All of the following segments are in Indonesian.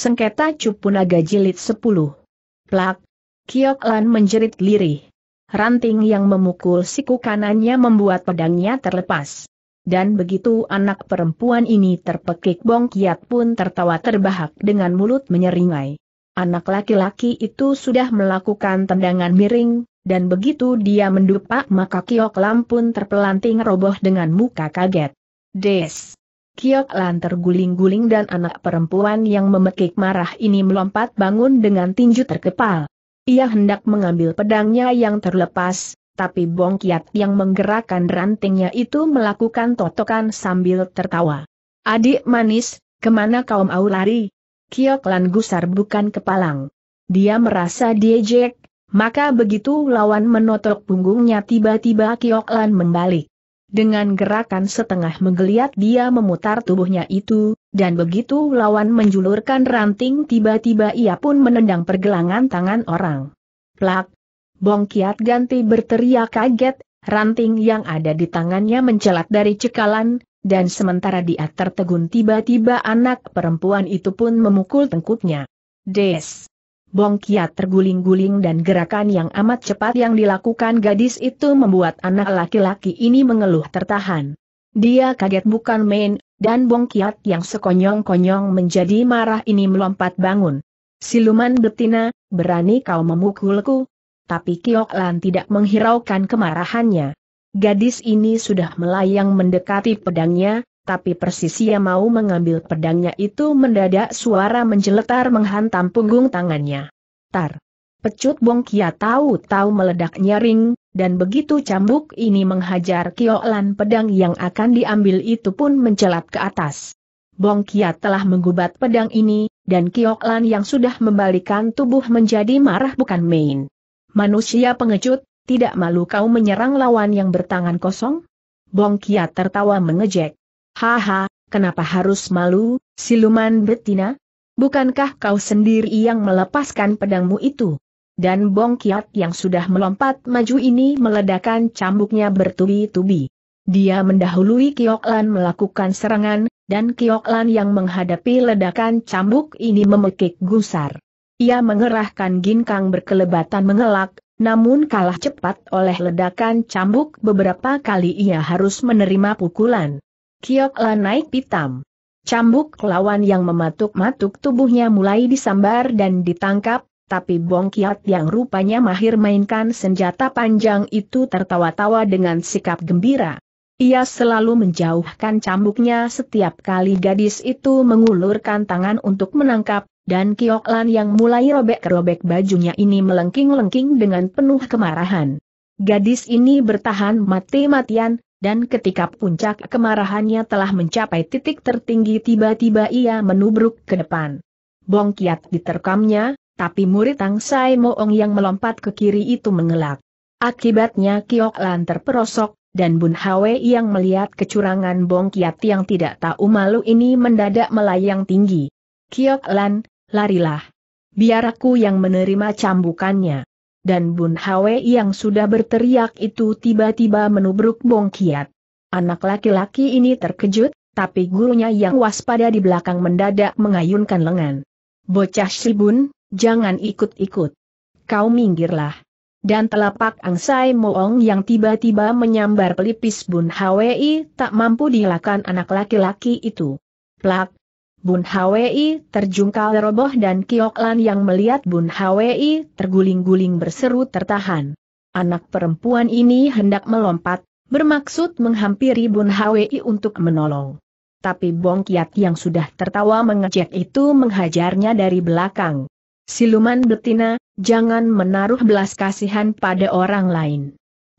Sengketa cupu naga Jilid 10. Plak. Kiok Lan menjerit lirih. Ranting yang memukul siku kanannya membuat pedangnya terlepas. Dan begitu anak perempuan ini terpekik Bong Kiat pun tertawa terbahak dengan mulut menyeringai. Anak laki-laki itu sudah melakukan tendangan miring, dan begitu dia mendupak maka Kiok Lan pun terpelanting roboh dengan muka kaget. Des! Kiok Lan terguling-guling dan anak perempuan yang memekik marah ini melompat bangun dengan tinju terkepal. Ia hendak mengambil pedangnya yang terlepas, tapi Bong Kiat yang menggerakkan rantingnya itu melakukan totokan sambil tertawa. Adik manis, kemana kaum au lari? Kiok Lan gusar bukan kepalang. Dia merasa diejek, maka begitu lawan menotok punggungnya tiba-tiba Kiok Lan membalik. Dengan gerakan setengah menggeliat dia memutar tubuhnya itu, dan begitu lawan menjulurkan ranting tiba-tiba ia pun menendang pergelangan tangan orang. Plak! Bong Kiat Ganti berteriak kaget, ranting yang ada di tangannya mencelat dari cekalan, dan sementara dia tertegun tiba-tiba anak perempuan itu pun memukul tengkuknya. Des! Bong Kiat terguling-guling dan gerakan yang amat cepat yang dilakukan gadis itu membuat anak laki-laki ini mengeluh tertahan. Dia kaget bukan main, dan Bong Kiat yang sekonyong-konyong menjadi marah ini melompat bangun. Siluman betina, berani kau memukulku? Tapi Kiok Lan tidak menghiraukan kemarahannya. Gadis ini sudah melayang mendekati pedangnya, tapi persis ia mau mengambil pedangnya itu mendadak suara menjeletar menghantam punggung tangannya. Tar! Pecut bong kia tahu-tahu meledak nyaring, dan begitu cambuk ini menghajar Kiolan pedang yang akan diambil itu pun mencelat ke atas. Bong kia telah menggubat pedang ini, dan Kiolan yang sudah membalikan tubuh menjadi marah bukan main. Manusia pengecut, tidak malu kau menyerang lawan yang bertangan kosong? Bong kia tertawa mengejek. Haha, kenapa harus malu, siluman betina? Bukankah kau sendiri yang melepaskan pedangmu itu? Dan Bong Kiat yang sudah melompat maju ini meledakan cambuknya bertubi-tubi. Dia mendahului Kioklan melakukan serangan, dan Kioklan yang menghadapi ledakan cambuk ini memekik gusar. Ia mengerahkan ginkang berkelebatan mengelak, namun kalah cepat oleh ledakan cambuk beberapa kali ia harus menerima pukulan. La naik pitam. Cambuk lawan yang mematuk-matuk tubuhnya mulai disambar dan ditangkap, tapi Bong Kiat yang rupanya mahir mainkan senjata panjang itu tertawa-tawa dengan sikap gembira. Ia selalu menjauhkan cambuknya setiap kali gadis itu mengulurkan tangan untuk menangkap, dan Lan yang mulai robek-robek bajunya ini melengking-lengking dengan penuh kemarahan. Gadis ini bertahan mati-matian, dan ketika puncak kemarahannya telah mencapai titik tertinggi tiba-tiba ia menubruk ke depan. Bong kiat diterkamnya, tapi murid Tang Sai Moong yang melompat ke kiri itu mengelak. Akibatnya Kiok Lan terperosok, dan Bun Hwe yang melihat kecurangan Bong Kiat yang tidak tahu malu ini mendadak melayang tinggi. Kiok Lan, larilah. Biar aku yang menerima cambukannya dan Bun Hwe yang sudah berteriak itu tiba-tiba menubruk Bong Kiat. Anak laki-laki ini terkejut, tapi gurunya yang waspada di belakang mendadak mengayunkan lengan. Bocah si Bun, jangan ikut-ikut. Kau minggirlah. Dan telapak Angsai Moong yang tiba-tiba menyambar pelipis Bun Hwe tak mampu dilakukan anak laki-laki itu. Plak, Bun Hwi terjungkal roboh dan Kioklan yang melihat Bun Hwi terguling-guling berseru tertahan. Anak perempuan ini hendak melompat, bermaksud menghampiri Bun Hwi untuk menolong. Tapi Bong Kiat yang sudah tertawa mengejek itu menghajarnya dari belakang. Siluman betina, jangan menaruh belas kasihan pada orang lain.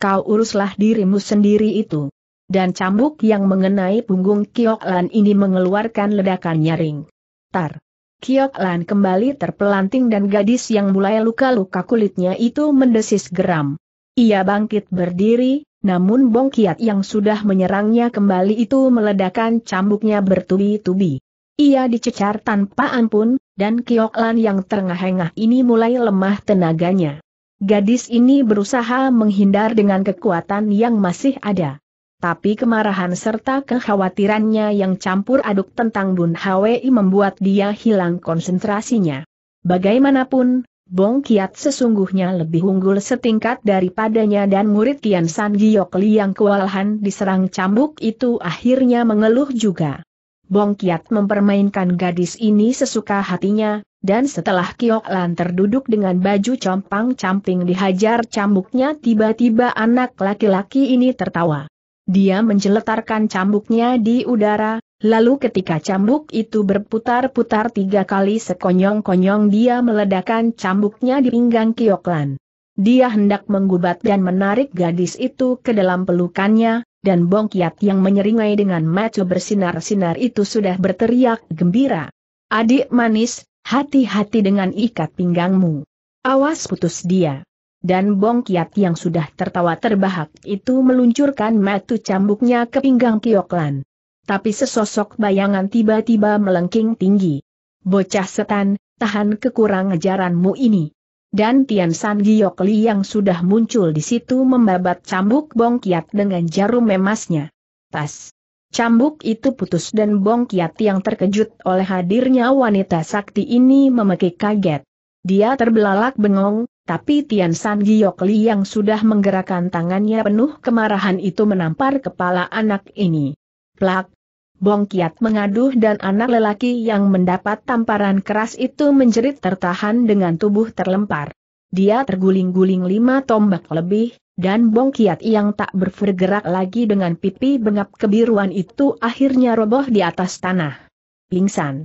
Kau uruslah dirimu sendiri itu dan cambuk yang mengenai punggung Kiok Lan ini mengeluarkan ledakan nyaring. Tar! Kiok Lan kembali terpelanting dan gadis yang mulai luka-luka kulitnya itu mendesis geram. Ia bangkit berdiri, namun Bong yang sudah menyerangnya kembali itu meledakan cambuknya bertubi-tubi. Ia dicecar tanpa ampun, dan Kiok Lan yang terengah-engah ini mulai lemah tenaganya. Gadis ini berusaha menghindar dengan kekuatan yang masih ada tapi kemarahan serta kekhawatirannya yang campur aduk tentang Bun Hwi membuat dia hilang konsentrasinya. Bagaimanapun, Bong Kiat sesungguhnya lebih unggul setingkat daripadanya dan murid Kian San Giok yang kewalahan diserang cambuk itu akhirnya mengeluh juga. Bong Kiat mempermainkan gadis ini sesuka hatinya, dan setelah Kiok Lan terduduk dengan baju compang-camping dihajar cambuknya tiba-tiba anak laki-laki ini tertawa. Dia menjeletarkan cambuknya di udara, lalu ketika cambuk itu berputar-putar tiga kali sekonyong-konyong dia meledakkan cambuknya di pinggang Kioklan. Dia hendak menggubat dan menarik gadis itu ke dalam pelukannya, dan Bongkiat yang menyeringai dengan macu bersinar-sinar itu sudah berteriak gembira. Adik manis, hati-hati dengan ikat pinggangmu. Awas putus dia dan Bong Kiat yang sudah tertawa terbahak itu meluncurkan matu cambuknya ke pinggang Kioklan. Tapi sesosok bayangan tiba-tiba melengking tinggi. Bocah setan, tahan kekurang ajaranmu ini. Dan Tian San Giokli yang sudah muncul di situ membabat cambuk Bong Kiat dengan jarum emasnya. Tas. Cambuk itu putus dan Bong Kiat yang terkejut oleh hadirnya wanita sakti ini memekik kaget. Dia terbelalak bengong, tapi Tian San Giok Li yang sudah menggerakkan tangannya penuh kemarahan itu menampar kepala anak ini. Plak! Bong Kiat mengaduh dan anak lelaki yang mendapat tamparan keras itu menjerit tertahan dengan tubuh terlempar. Dia terguling-guling lima tombak lebih, dan Bong Kiat yang tak bergerak lagi dengan pipi bengap kebiruan itu akhirnya roboh di atas tanah. Pingsan.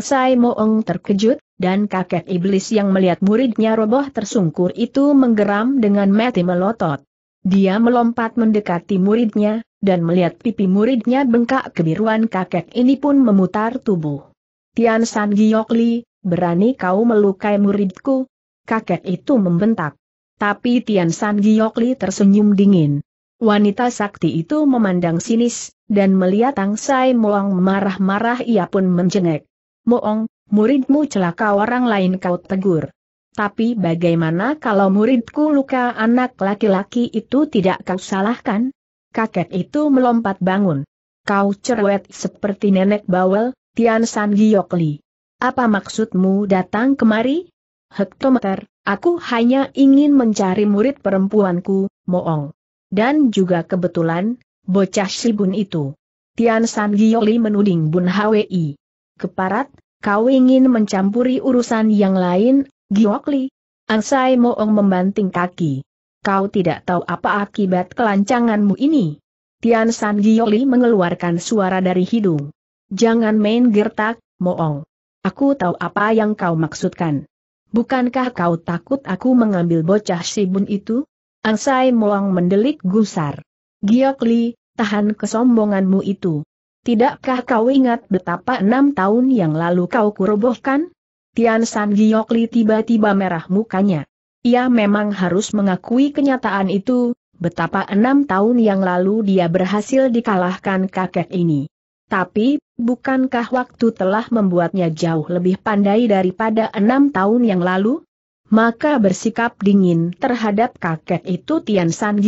Sai Moong terkejut, dan kakek iblis yang melihat muridnya roboh tersungkur itu menggeram dengan mati melotot. Dia melompat mendekati muridnya, dan melihat pipi muridnya bengkak kebiruan kakek ini pun memutar tubuh. Tian San Giokli, berani kau melukai muridku? Kakek itu membentak. Tapi Tian San Giokli tersenyum dingin. Wanita sakti itu memandang sinis, dan melihat Tang Sai Moong marah-marah ia pun menjengek. Moong, Muridmu celaka orang lain kau tegur. Tapi bagaimana kalau muridku luka anak laki-laki itu tidak kau salahkan? Kakek itu melompat bangun. Kau cerewet seperti nenek bawel, Tian San Li. Apa maksudmu datang kemari? Hektometer, aku hanya ingin mencari murid perempuanku, Moong. Dan juga kebetulan, bocah si bun itu. Tian San Li menuding Bun Hwi. Keparat, Kau ingin mencampuri urusan yang lain, Giokli? Ansai Moong membanting kaki. Kau tidak tahu apa akibat kelancanganmu ini. Tian San Giokli mengeluarkan suara dari hidung. Jangan main gertak, Moong. Aku tahu apa yang kau maksudkan. Bukankah kau takut aku mengambil bocah Sibun itu? Ansai Moong mendelik gusar. Giokli, tahan kesombonganmu itu. Tidakkah kau ingat betapa enam tahun yang lalu kau kurobohkan? Tian San tiba-tiba merah mukanya. Ia memang harus mengakui kenyataan itu, betapa enam tahun yang lalu dia berhasil dikalahkan kakek ini. Tapi, bukankah waktu telah membuatnya jauh lebih pandai daripada enam tahun yang lalu? Maka bersikap dingin terhadap kakek itu Tian San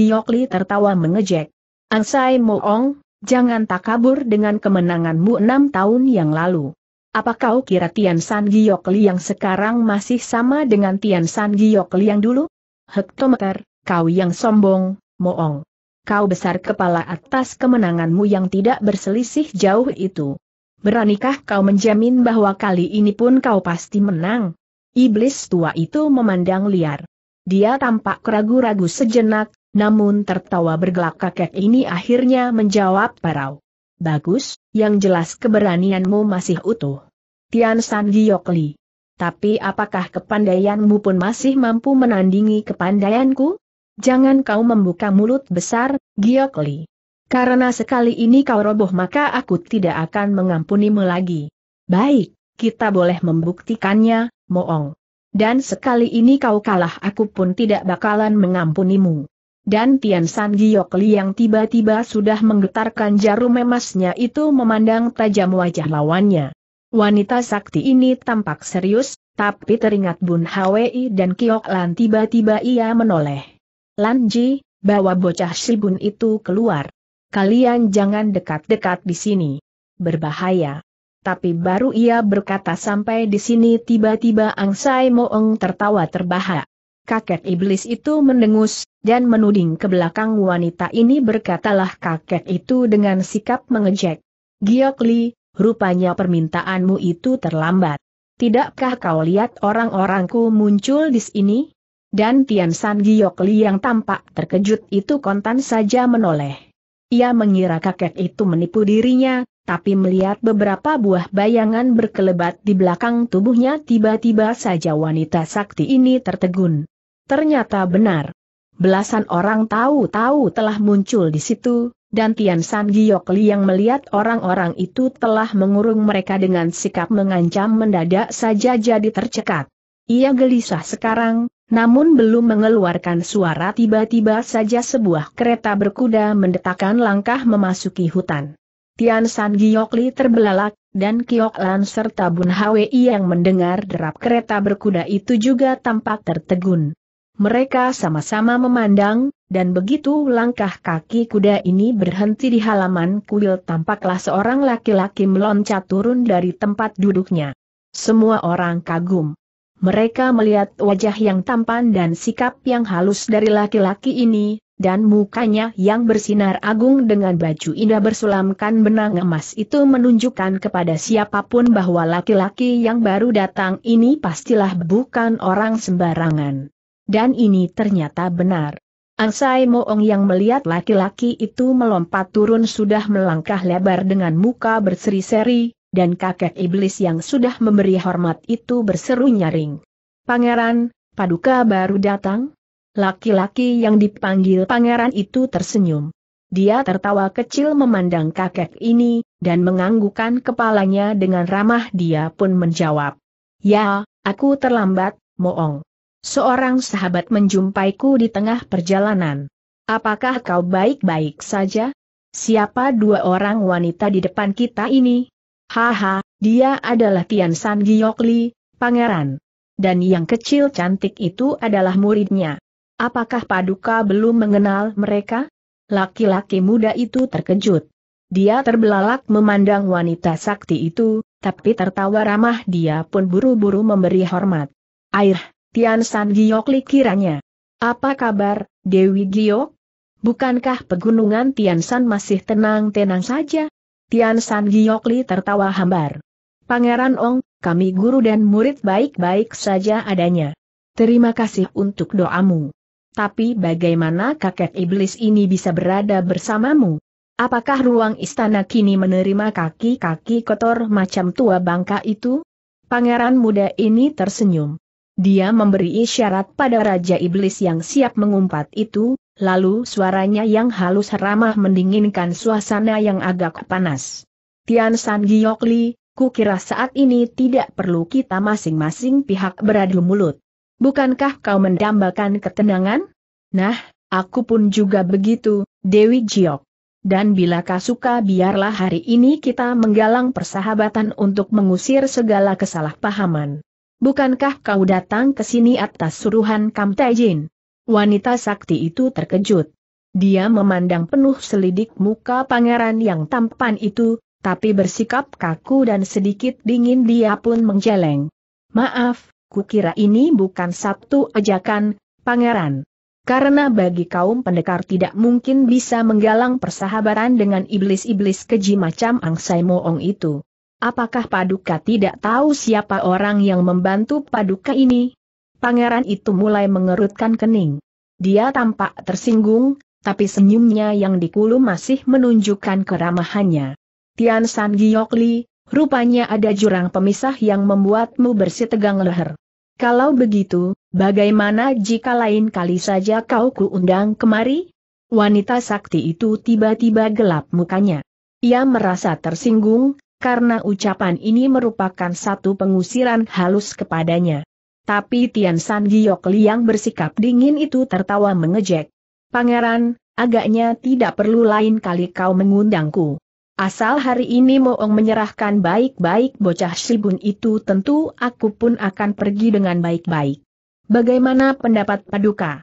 tertawa mengejek. Ansai Moong, Jangan tak kabur dengan kemenanganmu enam tahun yang lalu. Apa kau kira Tian San Giokli yang sekarang masih sama dengan Tian San Giokli yang dulu? Hektometer, kau yang sombong, moong. Kau besar kepala atas kemenanganmu yang tidak berselisih jauh itu. Beranikah kau menjamin bahwa kali ini pun kau pasti menang? Iblis tua itu memandang liar. Dia tampak ragu-ragu sejenak, namun tertawa bergelak kakek ini akhirnya menjawab parau. Bagus, yang jelas keberanianmu masih utuh. Tian San Giokli. Tapi apakah kepandaianmu pun masih mampu menandingi kepandaianku? Jangan kau membuka mulut besar, Giokli. Karena sekali ini kau roboh maka aku tidak akan mengampunimu lagi. Baik, kita boleh membuktikannya, Moong. Dan sekali ini kau kalah aku pun tidak bakalan mengampunimu dan Tian San Giok Li yang tiba-tiba sudah menggetarkan jarum emasnya itu memandang tajam wajah lawannya. Wanita sakti ini tampak serius, tapi teringat Bun Hwi dan Kiok Lan tiba-tiba ia menoleh. Lan Ji, bawa bocah si Bun itu keluar. Kalian jangan dekat-dekat di sini. Berbahaya. Tapi baru ia berkata sampai di sini tiba-tiba Ang Sai Moeng tertawa terbahak kakek iblis itu mendengus, dan menuding ke belakang wanita ini berkatalah kakek itu dengan sikap mengejek. Giok Li, rupanya permintaanmu itu terlambat. Tidakkah kau lihat orang-orangku muncul di sini? Dan Tian San Giok Li yang tampak terkejut itu kontan saja menoleh. Ia mengira kakek itu menipu dirinya, tapi melihat beberapa buah bayangan berkelebat di belakang tubuhnya tiba-tiba saja wanita sakti ini tertegun. Ternyata benar. Belasan orang tahu-tahu telah muncul di situ, dan Tian San Giok yang melihat orang-orang itu telah mengurung mereka dengan sikap mengancam mendadak saja jadi tercekat. Ia gelisah sekarang, namun belum mengeluarkan suara tiba-tiba saja sebuah kereta berkuda mendetakkan langkah memasuki hutan. Tian San Giokli terbelalak, dan Kiok Lan serta Bun Hwi yang mendengar derap kereta berkuda itu juga tampak tertegun. Mereka sama-sama memandang, dan begitu langkah kaki kuda ini berhenti di halaman kuil tampaklah seorang laki-laki meloncat turun dari tempat duduknya. Semua orang kagum. Mereka melihat wajah yang tampan dan sikap yang halus dari laki-laki ini, dan mukanya yang bersinar agung dengan baju indah bersulamkan benang emas itu menunjukkan kepada siapapun bahwa laki-laki yang baru datang ini pastilah bukan orang sembarangan. Dan ini ternyata benar. Angsai Moong yang melihat laki-laki itu melompat turun sudah melangkah lebar dengan muka berseri-seri, dan kakek iblis yang sudah memberi hormat itu berseru nyaring. Pangeran, paduka baru datang? Laki-laki yang dipanggil pangeran itu tersenyum. Dia tertawa kecil memandang kakek ini, dan menganggukkan kepalanya dengan ramah dia pun menjawab. Ya, aku terlambat, Moong. Seorang sahabat menjumpaiku di tengah perjalanan. Apakah kau baik-baik saja? Siapa dua orang wanita di depan kita ini? Haha, dia adalah Tian San Giokli, pangeran. Dan yang kecil cantik itu adalah muridnya. Apakah Paduka belum mengenal mereka? Laki-laki muda itu terkejut. Dia terbelalak memandang wanita sakti itu, tapi tertawa ramah dia pun buru-buru memberi hormat. Air, Tian San Giok Li kiranya. Apa kabar, Dewi Giok? Bukankah pegunungan Tian San masih tenang-tenang saja? Tian San Giok tertawa hambar. Pangeran Ong, kami guru dan murid baik-baik saja adanya. Terima kasih untuk doamu. Tapi bagaimana kakek iblis ini bisa berada bersamamu? Apakah ruang istana kini menerima kaki-kaki kotor macam tua bangka itu? Pangeran muda ini tersenyum. Dia memberi isyarat pada Raja Iblis yang siap mengumpat itu, lalu suaranya yang halus ramah mendinginkan suasana yang agak panas. Tian San Giokli, kukira saat ini tidak perlu kita masing-masing pihak beradu mulut. Bukankah kau mendambakan ketenangan? Nah, aku pun juga begitu, Dewi Giok. Dan bila kau suka biarlah hari ini kita menggalang persahabatan untuk mengusir segala kesalahpahaman bukankah kau datang ke sini atas suruhan Kam Taijin? Wanita sakti itu terkejut. Dia memandang penuh selidik muka pangeran yang tampan itu, tapi bersikap kaku dan sedikit dingin dia pun menjeleng. Maaf, kukira ini bukan satu ajakan, pangeran. Karena bagi kaum pendekar tidak mungkin bisa menggalang persahabatan dengan iblis-iblis keji macam Angsai Moong itu. Apakah Paduka tidak tahu siapa orang yang membantu Paduka ini? Pangeran itu mulai mengerutkan kening. Dia tampak tersinggung, tapi senyumnya yang dikulum masih menunjukkan keramahannya. Tian San Giok rupanya ada jurang pemisah yang membuatmu bersih tegang leher. Kalau begitu, bagaimana jika lain kali saja kau kuundang kemari? Wanita sakti itu tiba-tiba gelap mukanya. Ia merasa tersinggung, karena ucapan ini merupakan satu pengusiran halus kepadanya. Tapi Tian San Giok yang bersikap dingin itu tertawa mengejek. Pangeran, agaknya tidak perlu lain kali kau mengundangku. Asal hari ini Moong menyerahkan baik-baik bocah Shibun itu tentu aku pun akan pergi dengan baik-baik. Bagaimana pendapat Paduka?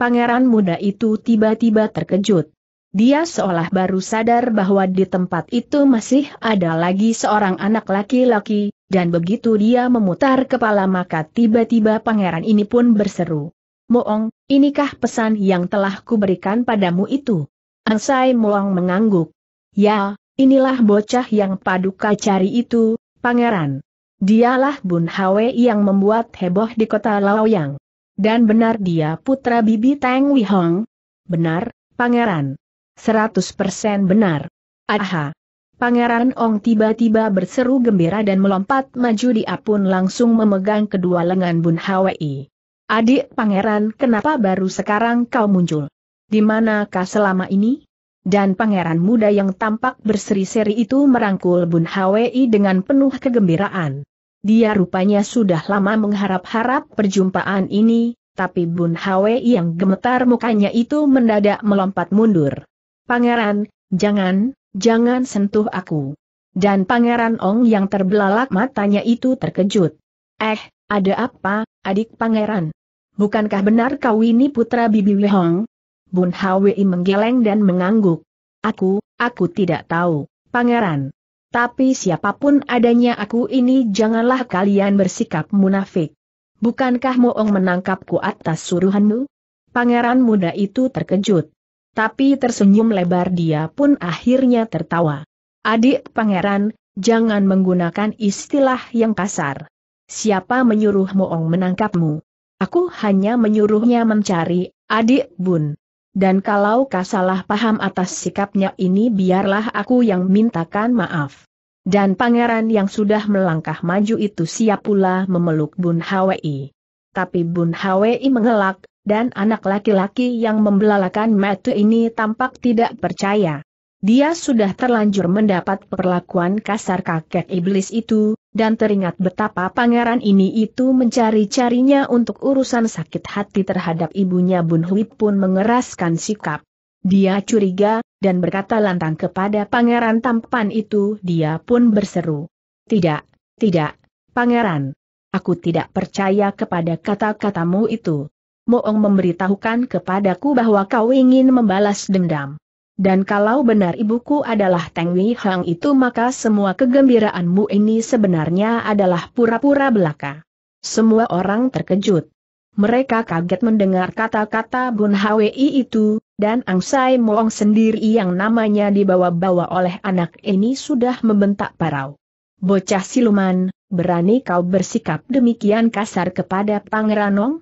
Pangeran muda itu tiba-tiba terkejut. Dia seolah baru sadar bahwa di tempat itu masih ada lagi seorang anak laki-laki, dan begitu dia memutar kepala maka tiba-tiba pangeran ini pun berseru. Moong, inikah pesan yang telah kuberikan padamu itu? Ansai Moong mengangguk. Ya, inilah bocah yang paduka cari itu, pangeran. Dialah Bun Hwe yang membuat heboh di kota Laoyang. Dan benar dia putra bibi Tang Wihong? Benar, pangeran. 100% benar. Aha. Pangeran Ong tiba-tiba berseru gembira dan melompat maju dia pun langsung memegang kedua lengan Bun Hwi. Adik pangeran kenapa baru sekarang kau muncul? Di manakah selama ini? Dan pangeran muda yang tampak berseri-seri itu merangkul Bun Hwi dengan penuh kegembiraan. Dia rupanya sudah lama mengharap-harap perjumpaan ini, tapi Bun Hwi yang gemetar mukanya itu mendadak melompat mundur. Pangeran, jangan, jangan sentuh aku. Dan Pangeran Ong yang terbelalak matanya itu terkejut. Eh, ada apa, adik Pangeran? Bukankah benar kau ini putra Bibi Wehong? Bun Hwi menggeleng dan mengangguk. Aku, aku tidak tahu, Pangeran. Tapi siapapun adanya aku ini janganlah kalian bersikap munafik. Bukankah Moong menangkapku atas suruhanmu? Pangeran muda itu terkejut tapi tersenyum lebar dia pun akhirnya tertawa. Adik pangeran, jangan menggunakan istilah yang kasar. Siapa menyuruh Moong menangkapmu? Aku hanya menyuruhnya mencari adik bun. Dan kalau kasalah paham atas sikapnya ini biarlah aku yang mintakan maaf. Dan pangeran yang sudah melangkah maju itu siap pula memeluk Bun Hwi. Tapi Bun Hwi mengelak, dan anak laki-laki yang membelalakan mata ini tampak tidak percaya. Dia sudah terlanjur mendapat perlakuan kasar kakek iblis itu, dan teringat betapa pangeran ini itu mencari-carinya untuk urusan sakit hati terhadap ibunya Bun Hui pun mengeraskan sikap. Dia curiga, dan berkata lantang kepada pangeran tampan itu dia pun berseru. Tidak, tidak, pangeran. Aku tidak percaya kepada kata-katamu itu. Moong memberitahukan kepadaku bahwa kau ingin membalas dendam. Dan kalau benar ibuku adalah Teng Wei Hang itu maka semua kegembiraanmu ini sebenarnya adalah pura-pura belaka. Semua orang terkejut. Mereka kaget mendengar kata-kata Bun Hwi itu, dan Ang Sai Moong sendiri yang namanya dibawa-bawa oleh anak ini sudah membentak parau. Bocah siluman, berani kau bersikap demikian kasar kepada Pangeran Pangeranong?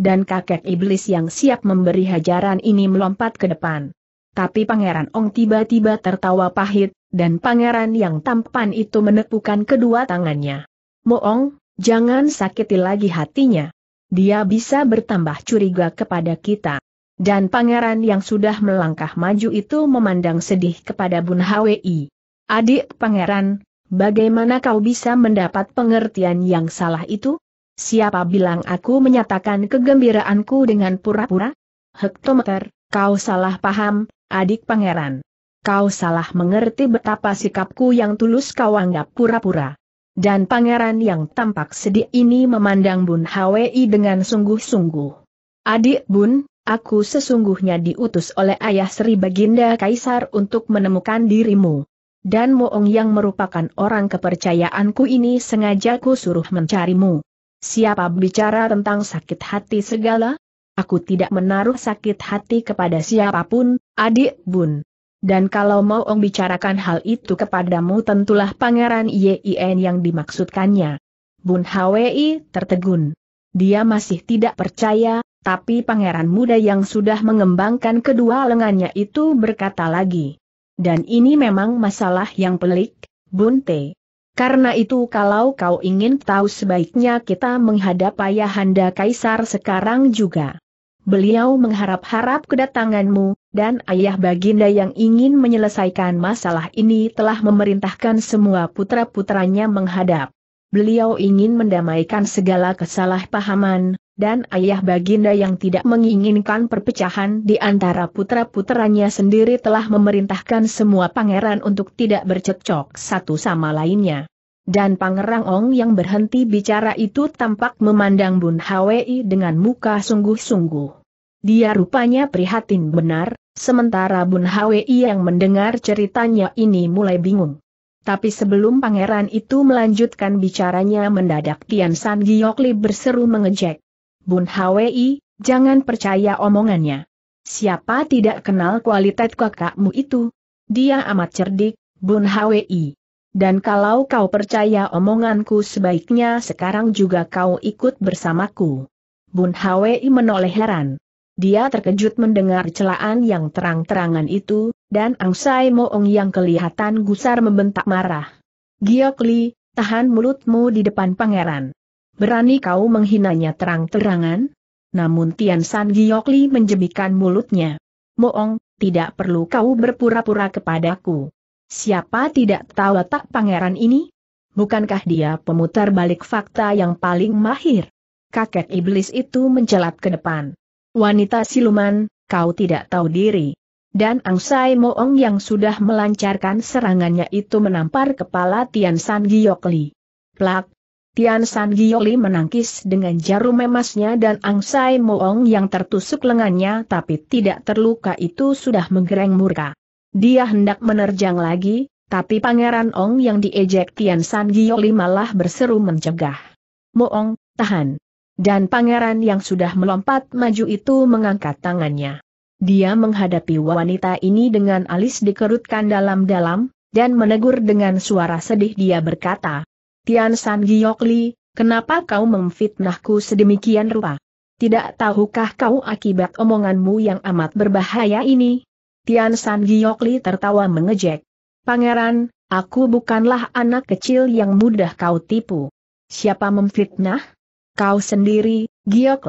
dan kakek iblis yang siap memberi hajaran ini melompat ke depan. Tapi Pangeran Ong tiba-tiba tertawa pahit, dan pangeran yang tampan itu menepukan kedua tangannya. Moong, jangan sakiti lagi hatinya. Dia bisa bertambah curiga kepada kita. Dan pangeran yang sudah melangkah maju itu memandang sedih kepada Bun Hwi. Adik pangeran, bagaimana kau bisa mendapat pengertian yang salah itu? Siapa bilang aku menyatakan kegembiraanku dengan pura-pura? Hektometer, kau salah paham, adik pangeran. Kau salah mengerti betapa sikapku yang tulus kau anggap pura-pura. Dan pangeran yang tampak sedih ini memandang Bun Hwi dengan sungguh-sungguh. Adik Bun, aku sesungguhnya diutus oleh ayah Sri Baginda Kaisar untuk menemukan dirimu. Dan Moong yang merupakan orang kepercayaanku ini sengaja ku suruh mencarimu. Siapa bicara tentang sakit hati segala? Aku tidak menaruh sakit hati kepada siapapun, adik bun. Dan kalau mau Ong bicarakan hal itu kepadamu tentulah pangeran Yin yang dimaksudkannya. Bun Hwi tertegun. Dia masih tidak percaya, tapi pangeran muda yang sudah mengembangkan kedua lengannya itu berkata lagi. Dan ini memang masalah yang pelik, bun Te. Karena itu kalau kau ingin tahu sebaiknya kita menghadap Ayahanda Kaisar sekarang juga. Beliau mengharap-harap kedatanganmu, dan ayah baginda yang ingin menyelesaikan masalah ini telah memerintahkan semua putra-putranya menghadap. Beliau ingin mendamaikan segala kesalahpahaman, dan ayah baginda yang tidak menginginkan perpecahan di antara putra-putranya sendiri telah memerintahkan semua pangeran untuk tidak bercekcok satu sama lainnya. Dan Pangerang Ong yang berhenti bicara itu tampak memandang Bun Hwi dengan muka sungguh-sungguh. Dia rupanya prihatin benar, sementara Bun Hwi yang mendengar ceritanya ini mulai bingung. Tapi sebelum pangeran itu melanjutkan bicaranya mendadak Tian San Giokli berseru mengejek. Bun Hwi, jangan percaya omongannya. Siapa tidak kenal kualitas kakakmu itu? Dia amat cerdik, Bun Hwi. Dan kalau kau percaya omonganku sebaiknya sekarang juga kau ikut bersamaku. Bun Hwi menoleh heran. Dia terkejut mendengar celaan yang terang-terangan itu, dan Angsai Moong yang kelihatan gusar membentak marah. Giokli, tahan mulutmu di depan pangeran. Berani kau menghinanya terang-terangan? Namun Tian San Giokli menjebikan mulutnya. Moong, tidak perlu kau berpura-pura kepadaku. Siapa tidak tahu tak pangeran ini? Bukankah dia pemutar balik fakta yang paling mahir? Kakek iblis itu mencelat ke depan. Wanita siluman, kau tidak tahu diri. Dan Angsai Moong yang sudah melancarkan serangannya itu menampar kepala Tian San Giokli. Plak, Tian San Gioli menangkis dengan jarum emasnya dan Angsai Moong yang tertusuk lengannya tapi tidak terluka itu sudah menggereng murka. Dia hendak menerjang lagi, tapi Pangeran Ong yang diejek Tian San Gioli malah berseru mencegah. Moong, tahan. Dan pangeran yang sudah melompat maju itu mengangkat tangannya. Dia menghadapi wanita ini dengan alis dikerutkan dalam-dalam, dan menegur dengan suara sedih dia berkata, Tian San Giok kenapa kau memfitnahku sedemikian rupa? Tidak tahukah kau akibat omonganmu yang amat berbahaya ini? Tian San Giok tertawa mengejek. Pangeran, aku bukanlah anak kecil yang mudah kau tipu. Siapa memfitnah? Kau sendiri, Giok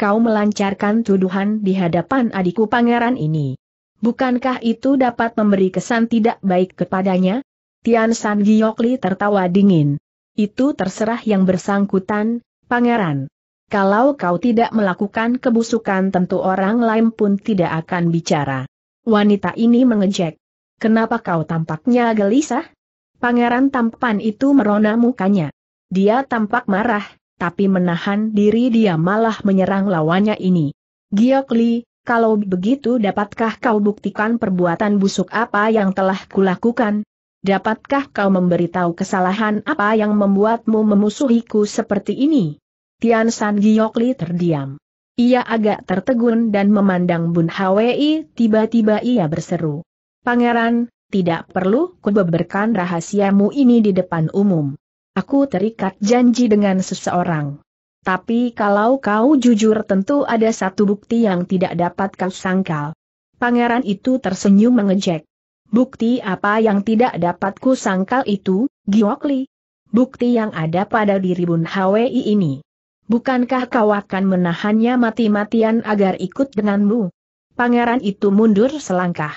Kau melancarkan tuduhan di hadapan adikku pangeran ini. Bukankah itu dapat memberi kesan tidak baik kepadanya? Tian San Giokli tertawa dingin. Itu terserah yang bersangkutan, pangeran. Kalau kau tidak melakukan kebusukan tentu orang lain pun tidak akan bicara. Wanita ini mengejek. Kenapa kau tampaknya gelisah? Pangeran tampan itu merona mukanya. Dia tampak marah, tapi menahan diri dia malah menyerang lawannya ini. Giokli, kalau begitu dapatkah kau buktikan perbuatan busuk apa yang telah kulakukan? Dapatkah kau memberitahu kesalahan apa yang membuatmu memusuhiku seperti ini? Tian San Giokli terdiam. Ia agak tertegun dan memandang Bun Hwei. tiba-tiba ia berseru. Pangeran, tidak perlu kubeberkan rahasiamu ini di depan umum. Aku terikat janji dengan seseorang. Tapi kalau kau jujur tentu ada satu bukti yang tidak dapat kau sangkal. Pangeran itu tersenyum mengejek. Bukti apa yang tidak dapat sangkal itu, Giokli? Bukti yang ada pada diri Bun Hwi ini. Bukankah kau akan menahannya mati-matian agar ikut denganmu? Pangeran itu mundur selangkah.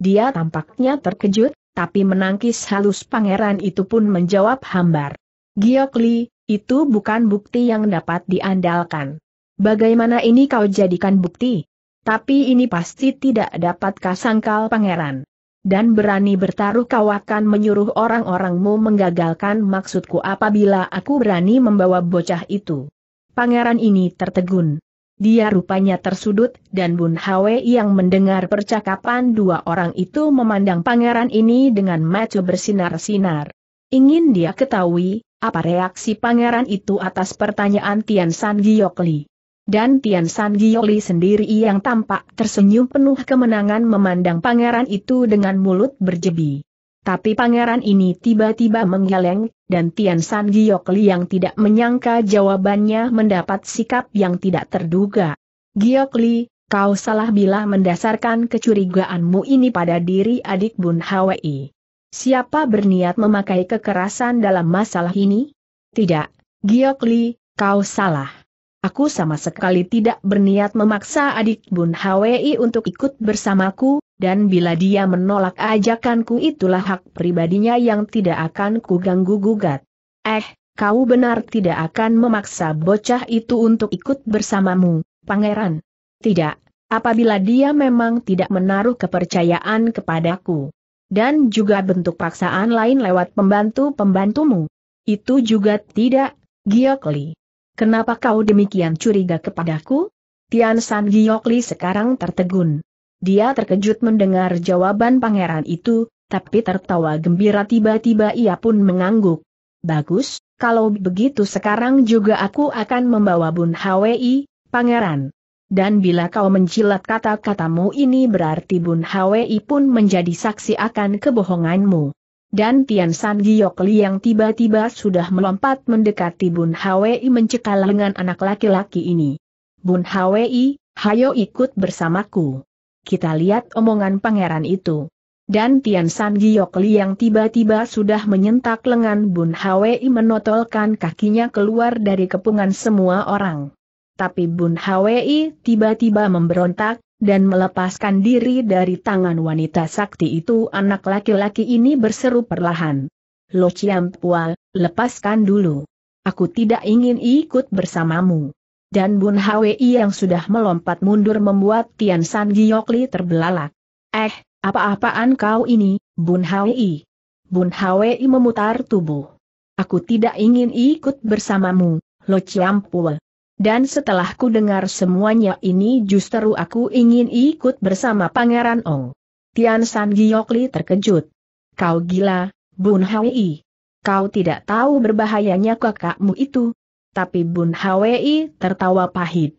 Dia tampaknya terkejut, tapi menangkis halus pangeran itu pun menjawab hambar. Giokli, itu bukan bukti yang dapat diandalkan. Bagaimana ini kau jadikan bukti? Tapi ini pasti tidak dapat kasangkal pangeran dan berani bertaruh kau akan menyuruh orang-orangmu menggagalkan maksudku apabila aku berani membawa bocah itu. Pangeran ini tertegun. Dia rupanya tersudut dan Bun Hwe yang mendengar percakapan dua orang itu memandang pangeran ini dengan mata bersinar-sinar. Ingin dia ketahui, apa reaksi pangeran itu atas pertanyaan Tian San Giokli dan Tian San Gioli sendiri yang tampak tersenyum penuh kemenangan memandang pangeran itu dengan mulut berjebi. Tapi pangeran ini tiba-tiba menggeleng, dan Tian San Giokli yang tidak menyangka jawabannya mendapat sikap yang tidak terduga. Giokli, kau salah bila mendasarkan kecurigaanmu ini pada diri adik Bun Hwi. Siapa berniat memakai kekerasan dalam masalah ini? Tidak, Giokli, kau salah. Aku sama sekali tidak berniat memaksa adik Bun Hwi untuk ikut bersamaku, dan bila dia menolak ajakanku itulah hak pribadinya yang tidak akan kuganggu-gugat. Eh, kau benar tidak akan memaksa bocah itu untuk ikut bersamamu, pangeran? Tidak, apabila dia memang tidak menaruh kepercayaan kepadaku. Dan juga bentuk paksaan lain lewat pembantu-pembantumu. Itu juga tidak, Giokli. Kenapa kau demikian curiga kepadaku? Tian San Giokli sekarang tertegun. Dia terkejut mendengar jawaban pangeran itu, tapi tertawa gembira tiba-tiba ia pun mengangguk. Bagus, kalau begitu sekarang juga aku akan membawa Bun Hwi, pangeran. Dan bila kau menjilat kata-katamu ini berarti Bun Hwi pun menjadi saksi akan kebohonganmu dan Tian San Giok yang tiba-tiba sudah melompat mendekati Bun Hwi mencekal lengan anak laki-laki ini. Bun Hwi, hayo ikut bersamaku. Kita lihat omongan pangeran itu. Dan Tian San Giok yang tiba-tiba sudah menyentak lengan Bun Hwi menotolkan kakinya keluar dari kepungan semua orang. Tapi Bun Hwi tiba-tiba memberontak, dan melepaskan diri dari tangan wanita sakti itu anak laki-laki ini berseru perlahan. Lo Pua, lepaskan dulu. Aku tidak ingin ikut bersamamu. Dan Bun Hwi yang sudah melompat mundur membuat Tian San Giokli terbelalak. Eh, apa-apaan kau ini, Bun Hwi? Bun Hwi memutar tubuh. Aku tidak ingin ikut bersamamu, Lo Pua. Dan setelah ku dengar semuanya ini justru aku ingin ikut bersama Pangeran Ong. Tian San Giokli terkejut. Kau gila, Bun Hwi. Kau tidak tahu berbahayanya kakakmu itu. Tapi Bun Hwi tertawa pahit.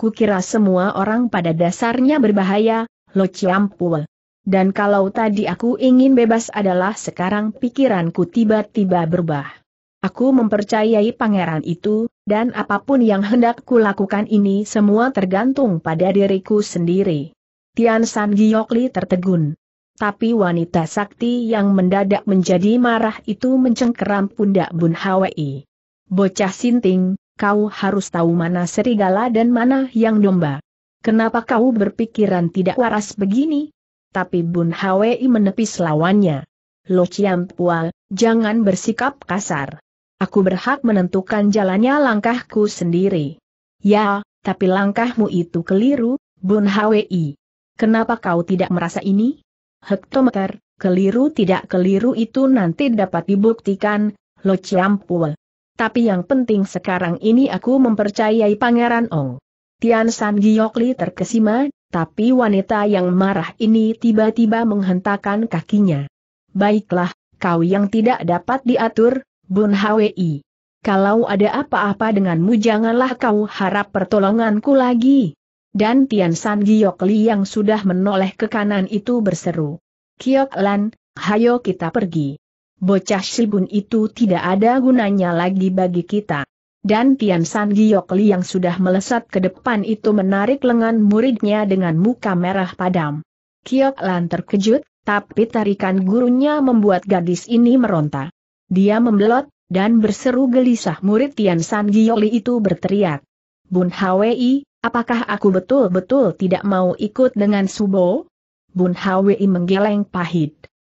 Kukira semua orang pada dasarnya berbahaya, Lo ciampul. Dan kalau tadi aku ingin bebas adalah sekarang pikiranku tiba-tiba berubah. Aku mempercayai pangeran itu, dan apapun yang hendak kulakukan ini semua tergantung pada diriku sendiri. Tian San Giokli tertegun. Tapi wanita sakti yang mendadak menjadi marah itu mencengkeram pundak Bun Hwi. Bocah sinting, kau harus tahu mana serigala dan mana yang domba. Kenapa kau berpikiran tidak waras begini? Tapi Bun Hwi menepis lawannya. Lo Ciampual, jangan bersikap kasar. Aku berhak menentukan jalannya langkahku sendiri. Ya, tapi langkahmu itu keliru, Bun Hwi. Kenapa kau tidak merasa ini? Hektometer, keliru tidak keliru itu nanti dapat dibuktikan, Lo Ciampul. Tapi yang penting sekarang ini aku mempercayai Pangeran Ong. Tian San Giokli terkesima, tapi wanita yang marah ini tiba-tiba menghentakkan kakinya. Baiklah, kau yang tidak dapat diatur, Bun Hwi. Kalau ada apa-apa denganmu janganlah kau harap pertolonganku lagi. Dan Tian San Giok Li yang sudah menoleh ke kanan itu berseru. Kiok Lan, hayo kita pergi. Bocah Sibun itu tidak ada gunanya lagi bagi kita. Dan Tian San Giok Li yang sudah melesat ke depan itu menarik lengan muridnya dengan muka merah padam. Kiok Lan terkejut, tapi tarikan gurunya membuat gadis ini meronta. Dia membelot, dan berseru gelisah murid Tian San Giyoli itu berteriak. Bun Hwi, apakah aku betul-betul tidak mau ikut dengan Subo? Bun Hwi menggeleng pahit.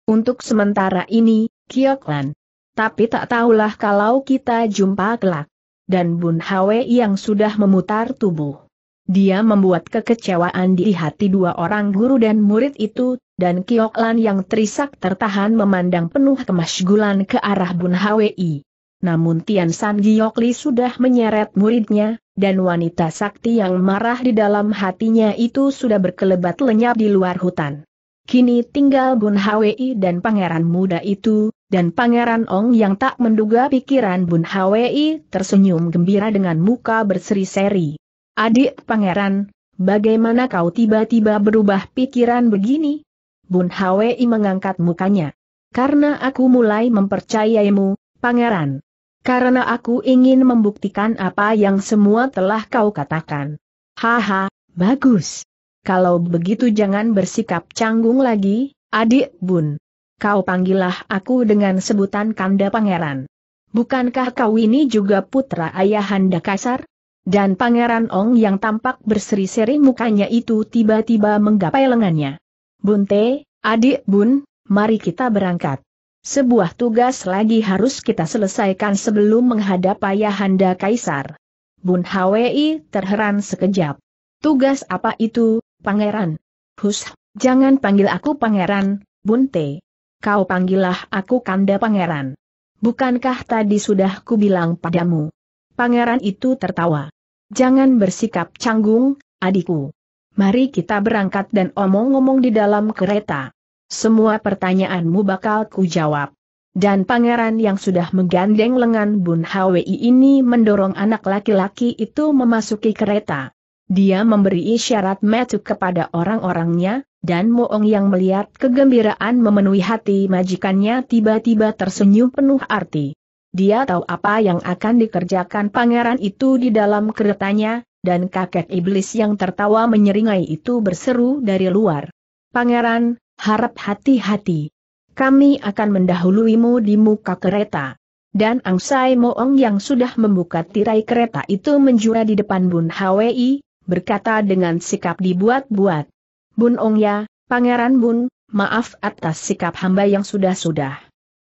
Untuk sementara ini, Kioklan. Tapi tak tahulah kalau kita jumpa kelak. Dan Bun Hwi yang sudah memutar tubuh. Dia membuat kekecewaan di hati dua orang guru dan murid itu, dan Kiok Lan yang terisak tertahan memandang penuh kemasgulan ke arah Bun Hwi. Namun Tian San Li sudah menyeret muridnya, dan wanita sakti yang marah di dalam hatinya itu sudah berkelebat lenyap di luar hutan. Kini tinggal Bun Hwi dan pangeran muda itu, dan pangeran Ong yang tak menduga pikiran Bun Hwi tersenyum gembira dengan muka berseri-seri. Adik pangeran, bagaimana kau tiba-tiba berubah pikiran begini? Bun Hwei mengangkat mukanya. Karena aku mulai mempercayaimu, pangeran. Karena aku ingin membuktikan apa yang semua telah kau katakan. Haha, bagus. Kalau begitu jangan bersikap canggung lagi, adik bun. Kau panggillah aku dengan sebutan kanda pangeran. Bukankah kau ini juga putra ayahanda kasar? Dan pangeran Ong yang tampak berseri-seri mukanya itu tiba-tiba menggapai lengannya. Bunte, adik Bun, mari kita berangkat. Sebuah tugas lagi harus kita selesaikan sebelum menghadap Ayahanda Kaisar. Bun Hwi terheran sekejap. Tugas apa itu, pangeran? Hus, jangan panggil aku pangeran, Bunte. Kau panggillah aku kanda pangeran. Bukankah tadi sudah kubilang padamu? Pangeran itu tertawa. Jangan bersikap canggung, adikku mari kita berangkat dan omong-omong di dalam kereta. Semua pertanyaanmu bakal ku jawab. Dan pangeran yang sudah menggandeng lengan Bun Hwi ini mendorong anak laki-laki itu memasuki kereta. Dia memberi isyarat maju kepada orang-orangnya, dan Moong yang melihat kegembiraan memenuhi hati majikannya tiba-tiba tersenyum penuh arti. Dia tahu apa yang akan dikerjakan pangeran itu di dalam keretanya, dan kakek iblis yang tertawa menyeringai itu berseru dari luar. Pangeran, harap hati-hati. Kami akan mendahuluimu di muka kereta. Dan Angsai Moong yang sudah membuka tirai kereta itu menjura di depan Bun Hwi, berkata dengan sikap dibuat-buat. Bun Ong ya, Pangeran Bun, maaf atas sikap hamba yang sudah-sudah.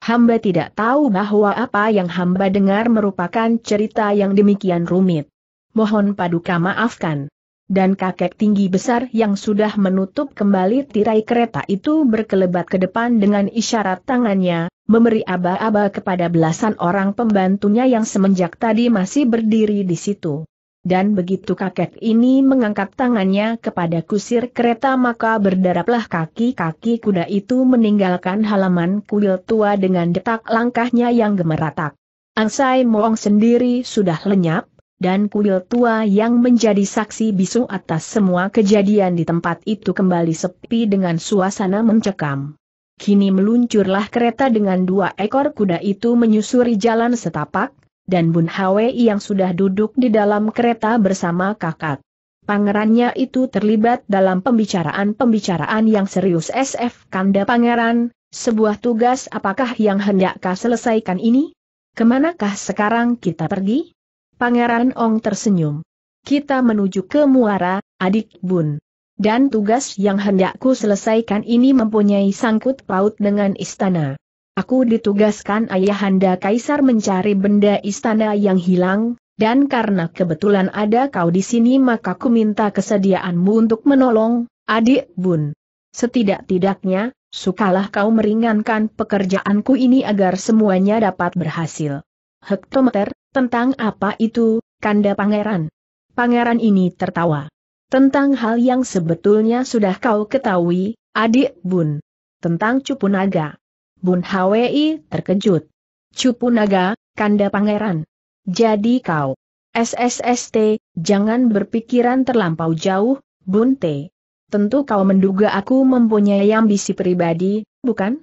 Hamba tidak tahu bahwa apa yang hamba dengar merupakan cerita yang demikian rumit mohon paduka maafkan. Dan kakek tinggi besar yang sudah menutup kembali tirai kereta itu berkelebat ke depan dengan isyarat tangannya, memberi aba-aba kepada belasan orang pembantunya yang semenjak tadi masih berdiri di situ. Dan begitu kakek ini mengangkat tangannya kepada kusir kereta maka berdaraplah kaki-kaki kuda itu meninggalkan halaman kuil tua dengan detak langkahnya yang gemeratak. Angsai Moong sendiri sudah lenyap, dan kuil tua yang menjadi saksi bisu atas semua kejadian di tempat itu kembali sepi dengan suasana mencekam. Kini meluncurlah kereta dengan dua ekor kuda itu menyusuri jalan setapak, dan Bun Hwei yang sudah duduk di dalam kereta bersama kakak. Pangerannya itu terlibat dalam pembicaraan-pembicaraan yang serius SF Kanda Pangeran, sebuah tugas apakah yang hendakkah selesaikan ini? Kemanakah sekarang kita pergi? Pangeran Ong tersenyum. Kita menuju ke Muara, adik Bun. Dan tugas yang hendakku selesaikan ini mempunyai sangkut paut dengan istana. Aku ditugaskan ayahanda kaisar mencari benda istana yang hilang, dan karena kebetulan ada kau di sini maka ku minta kesediaanmu untuk menolong, adik Bun. Setidak-tidaknya, sukalah kau meringankan pekerjaanku ini agar semuanya dapat berhasil. Hektometer, tentang apa itu, kanda pangeran? Pangeran ini tertawa. Tentang hal yang sebetulnya sudah kau ketahui, adik Bun. Tentang cupu naga. Bun Hwi terkejut. Cupu naga, kanda pangeran. Jadi kau. SSST, jangan berpikiran terlampau jauh, Bun T. Tentu kau menduga aku mempunyai ambisi pribadi, bukan?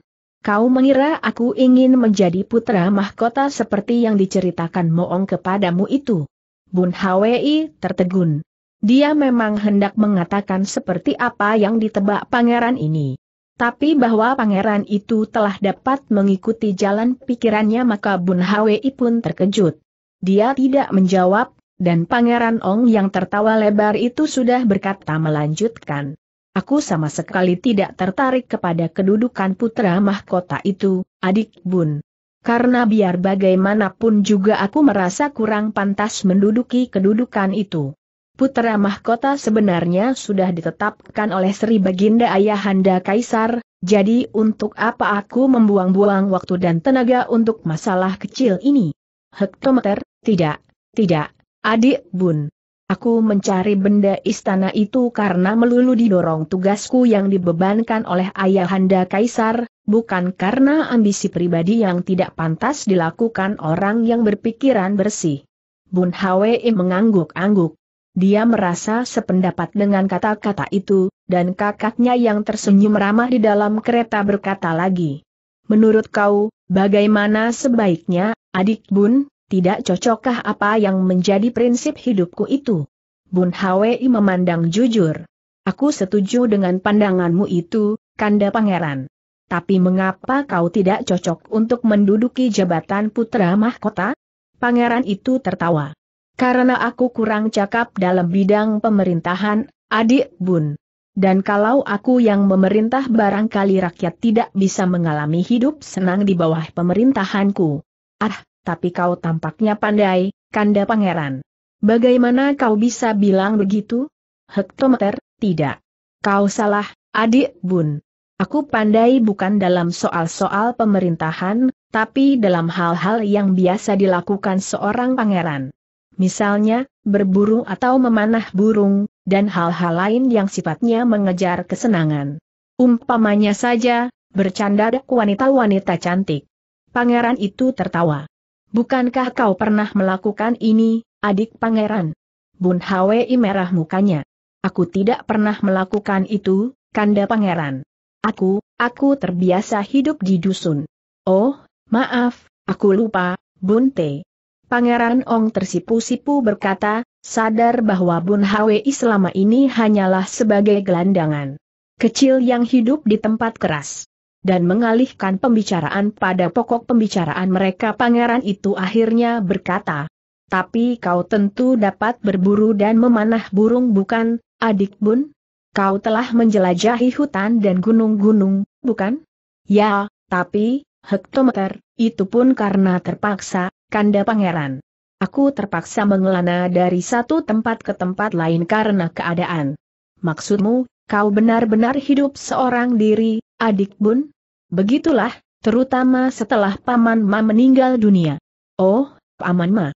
Kau mengira aku ingin menjadi putra mahkota seperti yang diceritakan Moong kepadamu itu? Bun Hwi tertegun. Dia memang hendak mengatakan seperti apa yang ditebak pangeran ini. Tapi bahwa pangeran itu telah dapat mengikuti jalan pikirannya maka Bun Hwi pun terkejut. Dia tidak menjawab, dan pangeran Ong yang tertawa lebar itu sudah berkata melanjutkan. Aku sama sekali tidak tertarik kepada kedudukan putra mahkota itu, adik bun. Karena biar bagaimanapun juga aku merasa kurang pantas menduduki kedudukan itu. Putra mahkota sebenarnya sudah ditetapkan oleh Sri Baginda Ayahanda Kaisar, jadi untuk apa aku membuang-buang waktu dan tenaga untuk masalah kecil ini? Hektometer, tidak, tidak, adik bun. Aku mencari benda istana itu karena melulu didorong tugasku yang dibebankan oleh ayahanda kaisar, bukan karena ambisi pribadi yang tidak pantas dilakukan orang yang berpikiran bersih. Bun Hwei mengangguk-angguk. Dia merasa sependapat dengan kata-kata itu, dan kakaknya yang tersenyum ramah di dalam kereta berkata lagi. Menurut kau, bagaimana sebaiknya, adik bun? tidak cocokkah apa yang menjadi prinsip hidupku itu? Bun Hwi memandang jujur. Aku setuju dengan pandanganmu itu, Kanda Pangeran. Tapi mengapa kau tidak cocok untuk menduduki jabatan putra mahkota? Pangeran itu tertawa. Karena aku kurang cakap dalam bidang pemerintahan, adik Bun. Dan kalau aku yang memerintah barangkali rakyat tidak bisa mengalami hidup senang di bawah pemerintahanku. Ah, tapi kau tampaknya pandai, kanda pangeran. Bagaimana kau bisa bilang begitu? Hektometer, tidak. Kau salah, adik bun. Aku pandai bukan dalam soal-soal pemerintahan, tapi dalam hal-hal yang biasa dilakukan seorang pangeran. Misalnya, berburu atau memanah burung, dan hal-hal lain yang sifatnya mengejar kesenangan. Umpamanya saja, bercanda wanita-wanita cantik. Pangeran itu tertawa. Bukankah kau pernah melakukan ini, adik pangeran? Bun Hwei merah mukanya. Aku tidak pernah melakukan itu, kanda pangeran. Aku, aku terbiasa hidup di dusun. Oh, maaf, aku lupa, Bun Te. Pangeran Ong tersipu-sipu berkata, sadar bahwa Bun Hwei selama ini hanyalah sebagai gelandangan kecil yang hidup di tempat keras dan mengalihkan pembicaraan pada pokok pembicaraan mereka pangeran itu akhirnya berkata, Tapi kau tentu dapat berburu dan memanah burung bukan, adik bun? Kau telah menjelajahi hutan dan gunung-gunung, bukan? Ya, tapi, hektometer, itu pun karena terpaksa, kanda pangeran. Aku terpaksa mengelana dari satu tempat ke tempat lain karena keadaan. Maksudmu, kau benar-benar hidup seorang diri, adik bun? Begitulah, terutama setelah Paman Ma meninggal dunia. Oh, Paman Ma.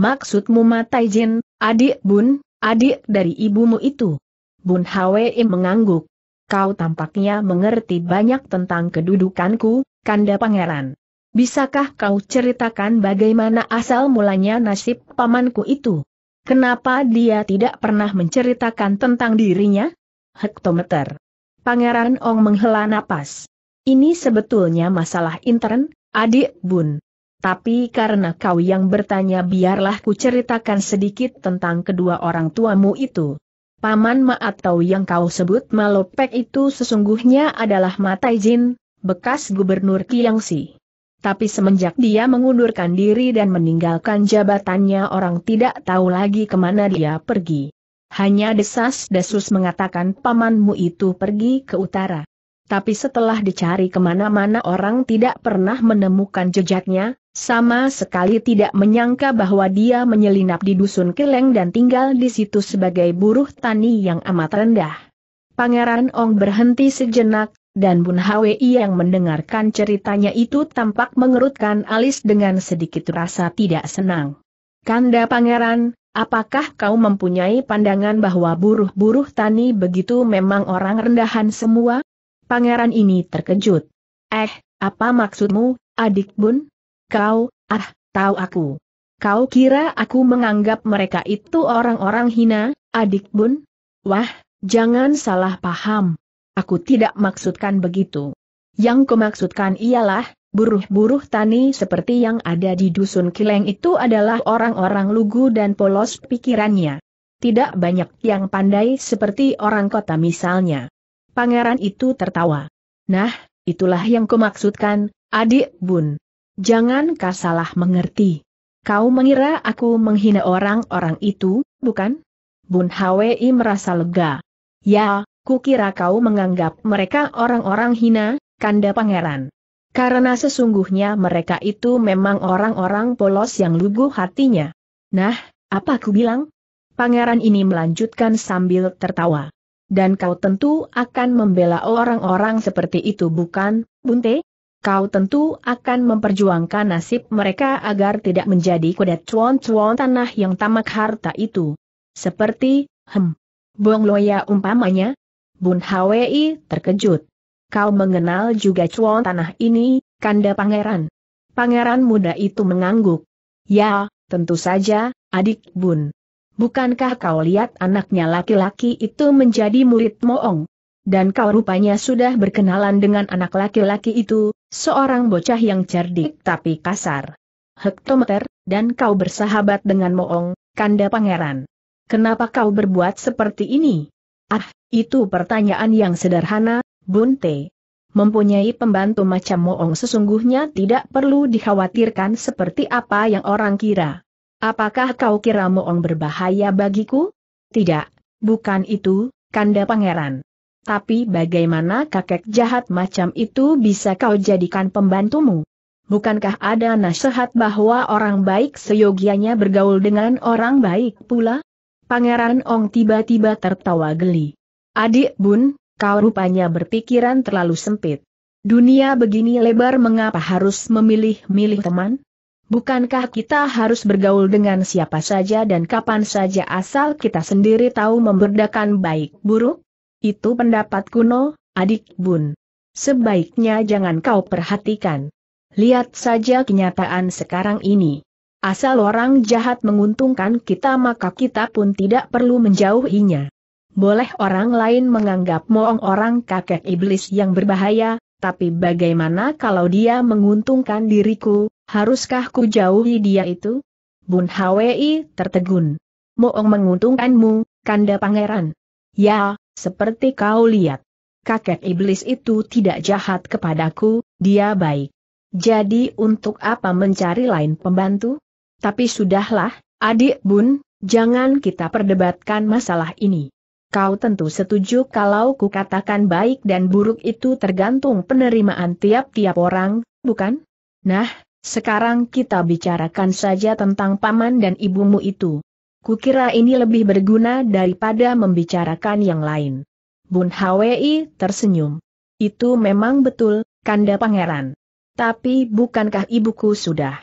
Maksudmu Ma Taijin, adik Bun, adik dari ibumu itu. Bun hwee mengangguk. Kau tampaknya mengerti banyak tentang kedudukanku, Kanda Pangeran. Bisakah kau ceritakan bagaimana asal mulanya nasib pamanku itu? Kenapa dia tidak pernah menceritakan tentang dirinya? Hektometer. Pangeran Ong menghela napas. Ini sebetulnya masalah intern, adik bun. Tapi karena kau yang bertanya biarlah ku ceritakan sedikit tentang kedua orang tuamu itu. Paman Ma atau yang kau sebut Malopek itu sesungguhnya adalah Matai Jin, bekas gubernur Kiangsi. Tapi semenjak dia mengundurkan diri dan meninggalkan jabatannya orang tidak tahu lagi kemana dia pergi. Hanya desas-desus mengatakan pamanmu itu pergi ke utara. Tapi setelah dicari kemana-mana orang tidak pernah menemukan jejaknya, sama sekali tidak menyangka bahwa dia menyelinap di dusun Keleng dan tinggal di situ sebagai buruh tani yang amat rendah. Pangeran Ong berhenti sejenak, dan Bun Hwi yang mendengarkan ceritanya itu tampak mengerutkan alis dengan sedikit rasa tidak senang. Kanda Pangeran, apakah kau mempunyai pandangan bahwa buruh-buruh tani begitu memang orang rendahan semua? Pangeran ini terkejut. Eh, apa maksudmu, adik bun? Kau, ah, tahu aku. Kau kira aku menganggap mereka itu orang-orang hina, adik bun? Wah, jangan salah paham. Aku tidak maksudkan begitu. Yang kumaksudkan ialah, buruh-buruh tani seperti yang ada di dusun Kileng itu adalah orang-orang lugu dan polos pikirannya. Tidak banyak yang pandai seperti orang kota misalnya. Pangeran itu tertawa. Nah, itulah yang kumaksudkan, adik bun. Jangan kau salah mengerti. Kau mengira aku menghina orang-orang itu, bukan? Bun Hwi merasa lega. Ya, kukira kau menganggap mereka orang-orang hina, kanda pangeran. Karena sesungguhnya mereka itu memang orang-orang polos yang lugu hatinya. Nah, apa ku bilang? Pangeran ini melanjutkan sambil tertawa. Dan kau tentu akan membela orang-orang seperti itu bukan, Bunte? Kau tentu akan memperjuangkan nasib mereka agar tidak menjadi kuda cuan-cuan tanah yang tamak harta itu. Seperti, hem, Bong Loya umpamanya? Bun Hwi terkejut. Kau mengenal juga cuan tanah ini, kanda pangeran. Pangeran muda itu mengangguk. Ya, tentu saja, adik Bun. Bukankah kau lihat anaknya laki-laki itu menjadi murid Moong? Dan kau rupanya sudah berkenalan dengan anak laki-laki itu, seorang bocah yang cerdik tapi kasar. Hektometer, dan kau bersahabat dengan Moong, kanda pangeran. Kenapa kau berbuat seperti ini? Ah, itu pertanyaan yang sederhana, Bunte. Mempunyai pembantu macam Moong sesungguhnya tidak perlu dikhawatirkan seperti apa yang orang kira. Apakah kau kira Moong berbahaya bagiku? Tidak, bukan itu, Kanda Pangeran. Tapi bagaimana kakek jahat macam itu bisa kau jadikan pembantumu? Bukankah ada nasihat bahwa orang baik seyogianya bergaul dengan orang baik pula? Pangeran Ong tiba-tiba tertawa geli. Adik bun, kau rupanya berpikiran terlalu sempit. Dunia begini lebar mengapa harus memilih-milih teman? Bukankah kita harus bergaul dengan siapa saja dan kapan saja asal kita sendiri tahu memberdayakan baik buruk? Itu pendapat kuno, adik bun. Sebaiknya jangan kau perhatikan. Lihat saja kenyataan sekarang ini. Asal orang jahat menguntungkan kita maka kita pun tidak perlu menjauhinya. Boleh orang lain menganggap moong orang kakek iblis yang berbahaya, tapi bagaimana kalau dia menguntungkan diriku, haruskah ku jauhi dia itu? Bun Hwi tertegun. Moong menguntungkanmu, kanda pangeran. Ya, seperti kau lihat. Kakek iblis itu tidak jahat kepadaku, dia baik. Jadi untuk apa mencari lain pembantu? Tapi sudahlah, adik bun, jangan kita perdebatkan masalah ini kau tentu setuju kalau kukatakan baik dan buruk itu tergantung penerimaan tiap-tiap orang, bukan? Nah, sekarang kita bicarakan saja tentang paman dan ibumu itu. Kukira ini lebih berguna daripada membicarakan yang lain. Bun Hwi tersenyum. Itu memang betul, kanda pangeran. Tapi bukankah ibuku sudah?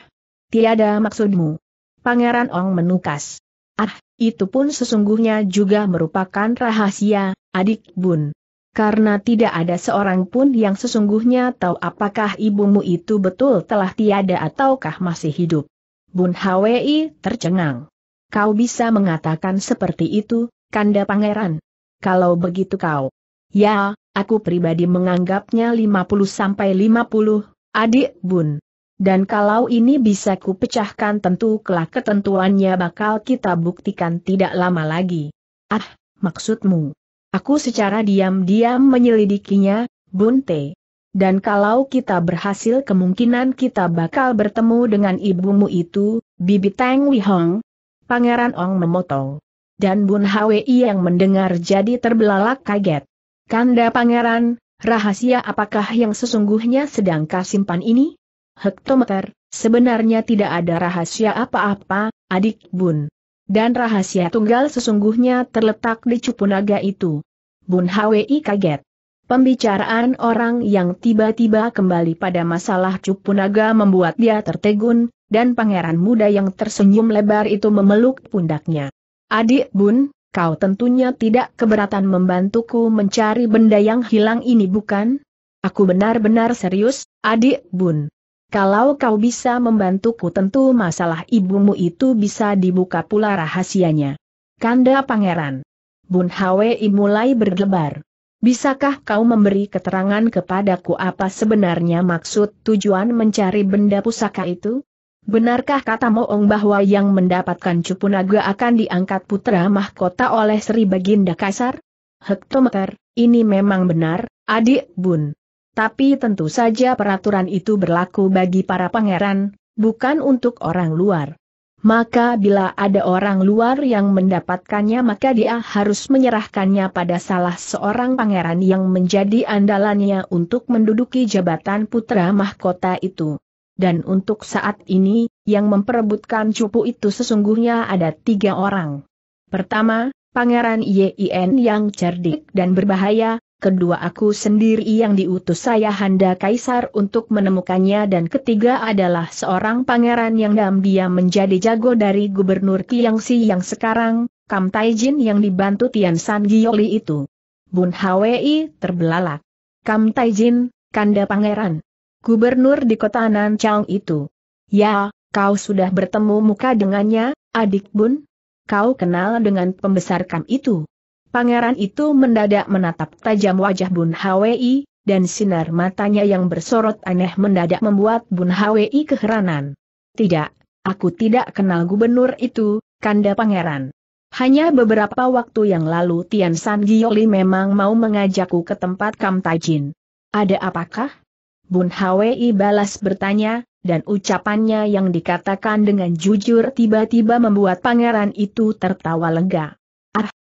Tiada maksudmu. Pangeran Ong menukas. Ah, itu pun sesungguhnya juga merupakan rahasia, adik bun. Karena tidak ada seorang pun yang sesungguhnya tahu apakah ibumu itu betul telah tiada ataukah masih hidup. Bun Hwi tercengang. Kau bisa mengatakan seperti itu, Kanda Pangeran. Kalau begitu kau. Ya, aku pribadi menganggapnya 50-50, adik bun. Dan kalau ini bisa kupecahkan tentu kelak ketentuannya bakal kita buktikan tidak lama lagi. Ah, maksudmu. Aku secara diam-diam menyelidikinya, Bunte. Dan kalau kita berhasil kemungkinan kita bakal bertemu dengan ibumu itu, Bibi Tang Wihong. Pangeran Ong memotong. Dan Bun Hwi yang mendengar jadi terbelalak kaget. Kanda pangeran, rahasia apakah yang sesungguhnya sedang kasimpan ini? hektometer, sebenarnya tidak ada rahasia apa-apa, adik Bun. Dan rahasia tunggal sesungguhnya terletak di cupu naga itu. Bun Hwi kaget. Pembicaraan orang yang tiba-tiba kembali pada masalah cupu naga membuat dia tertegun, dan pangeran muda yang tersenyum lebar itu memeluk pundaknya. Adik Bun, kau tentunya tidak keberatan membantuku mencari benda yang hilang ini bukan? Aku benar-benar serius, adik Bun. Kalau kau bisa membantuku tentu masalah ibumu itu bisa dibuka pula rahasianya. Kanda Pangeran. Bun Hwei mulai berdebar. Bisakah kau memberi keterangan kepadaku apa sebenarnya maksud tujuan mencari benda pusaka itu? Benarkah kata Moong bahwa yang mendapatkan cupu naga akan diangkat putra mahkota oleh Sri Baginda Kasar? Hektometer, ini memang benar, adik Bun. Tapi tentu saja peraturan itu berlaku bagi para pangeran, bukan untuk orang luar. Maka bila ada orang luar yang mendapatkannya maka dia harus menyerahkannya pada salah seorang pangeran yang menjadi andalannya untuk menduduki jabatan putra mahkota itu. Dan untuk saat ini, yang memperebutkan cupu itu sesungguhnya ada tiga orang. Pertama, Pangeran Yin yang cerdik dan berbahaya, kedua aku sendiri yang diutus saya Handa Kaisar untuk menemukannya dan ketiga adalah seorang pangeran yang diam-diam menjadi jago dari Gubernur Kiangsi yang sekarang, Kam Taijin yang dibantu Tian San Gioli itu. Bun Hwi terbelalak. Kam Taijin, kanda pangeran. Gubernur di kota Nanchang itu. Ya, kau sudah bertemu muka dengannya, adik Bun? Kau kenal dengan pembesar Kam itu? Pangeran itu mendadak menatap tajam wajah Bun Hwi, dan sinar matanya yang bersorot aneh mendadak membuat Bun Hwi keheranan. Tidak, aku tidak kenal gubernur itu, kanda pangeran. Hanya beberapa waktu yang lalu Tian San Giyoli memang mau mengajakku ke tempat Kam Tajin. Ada apakah? Bun Hwi balas bertanya, dan ucapannya yang dikatakan dengan jujur tiba-tiba membuat pangeran itu tertawa lega.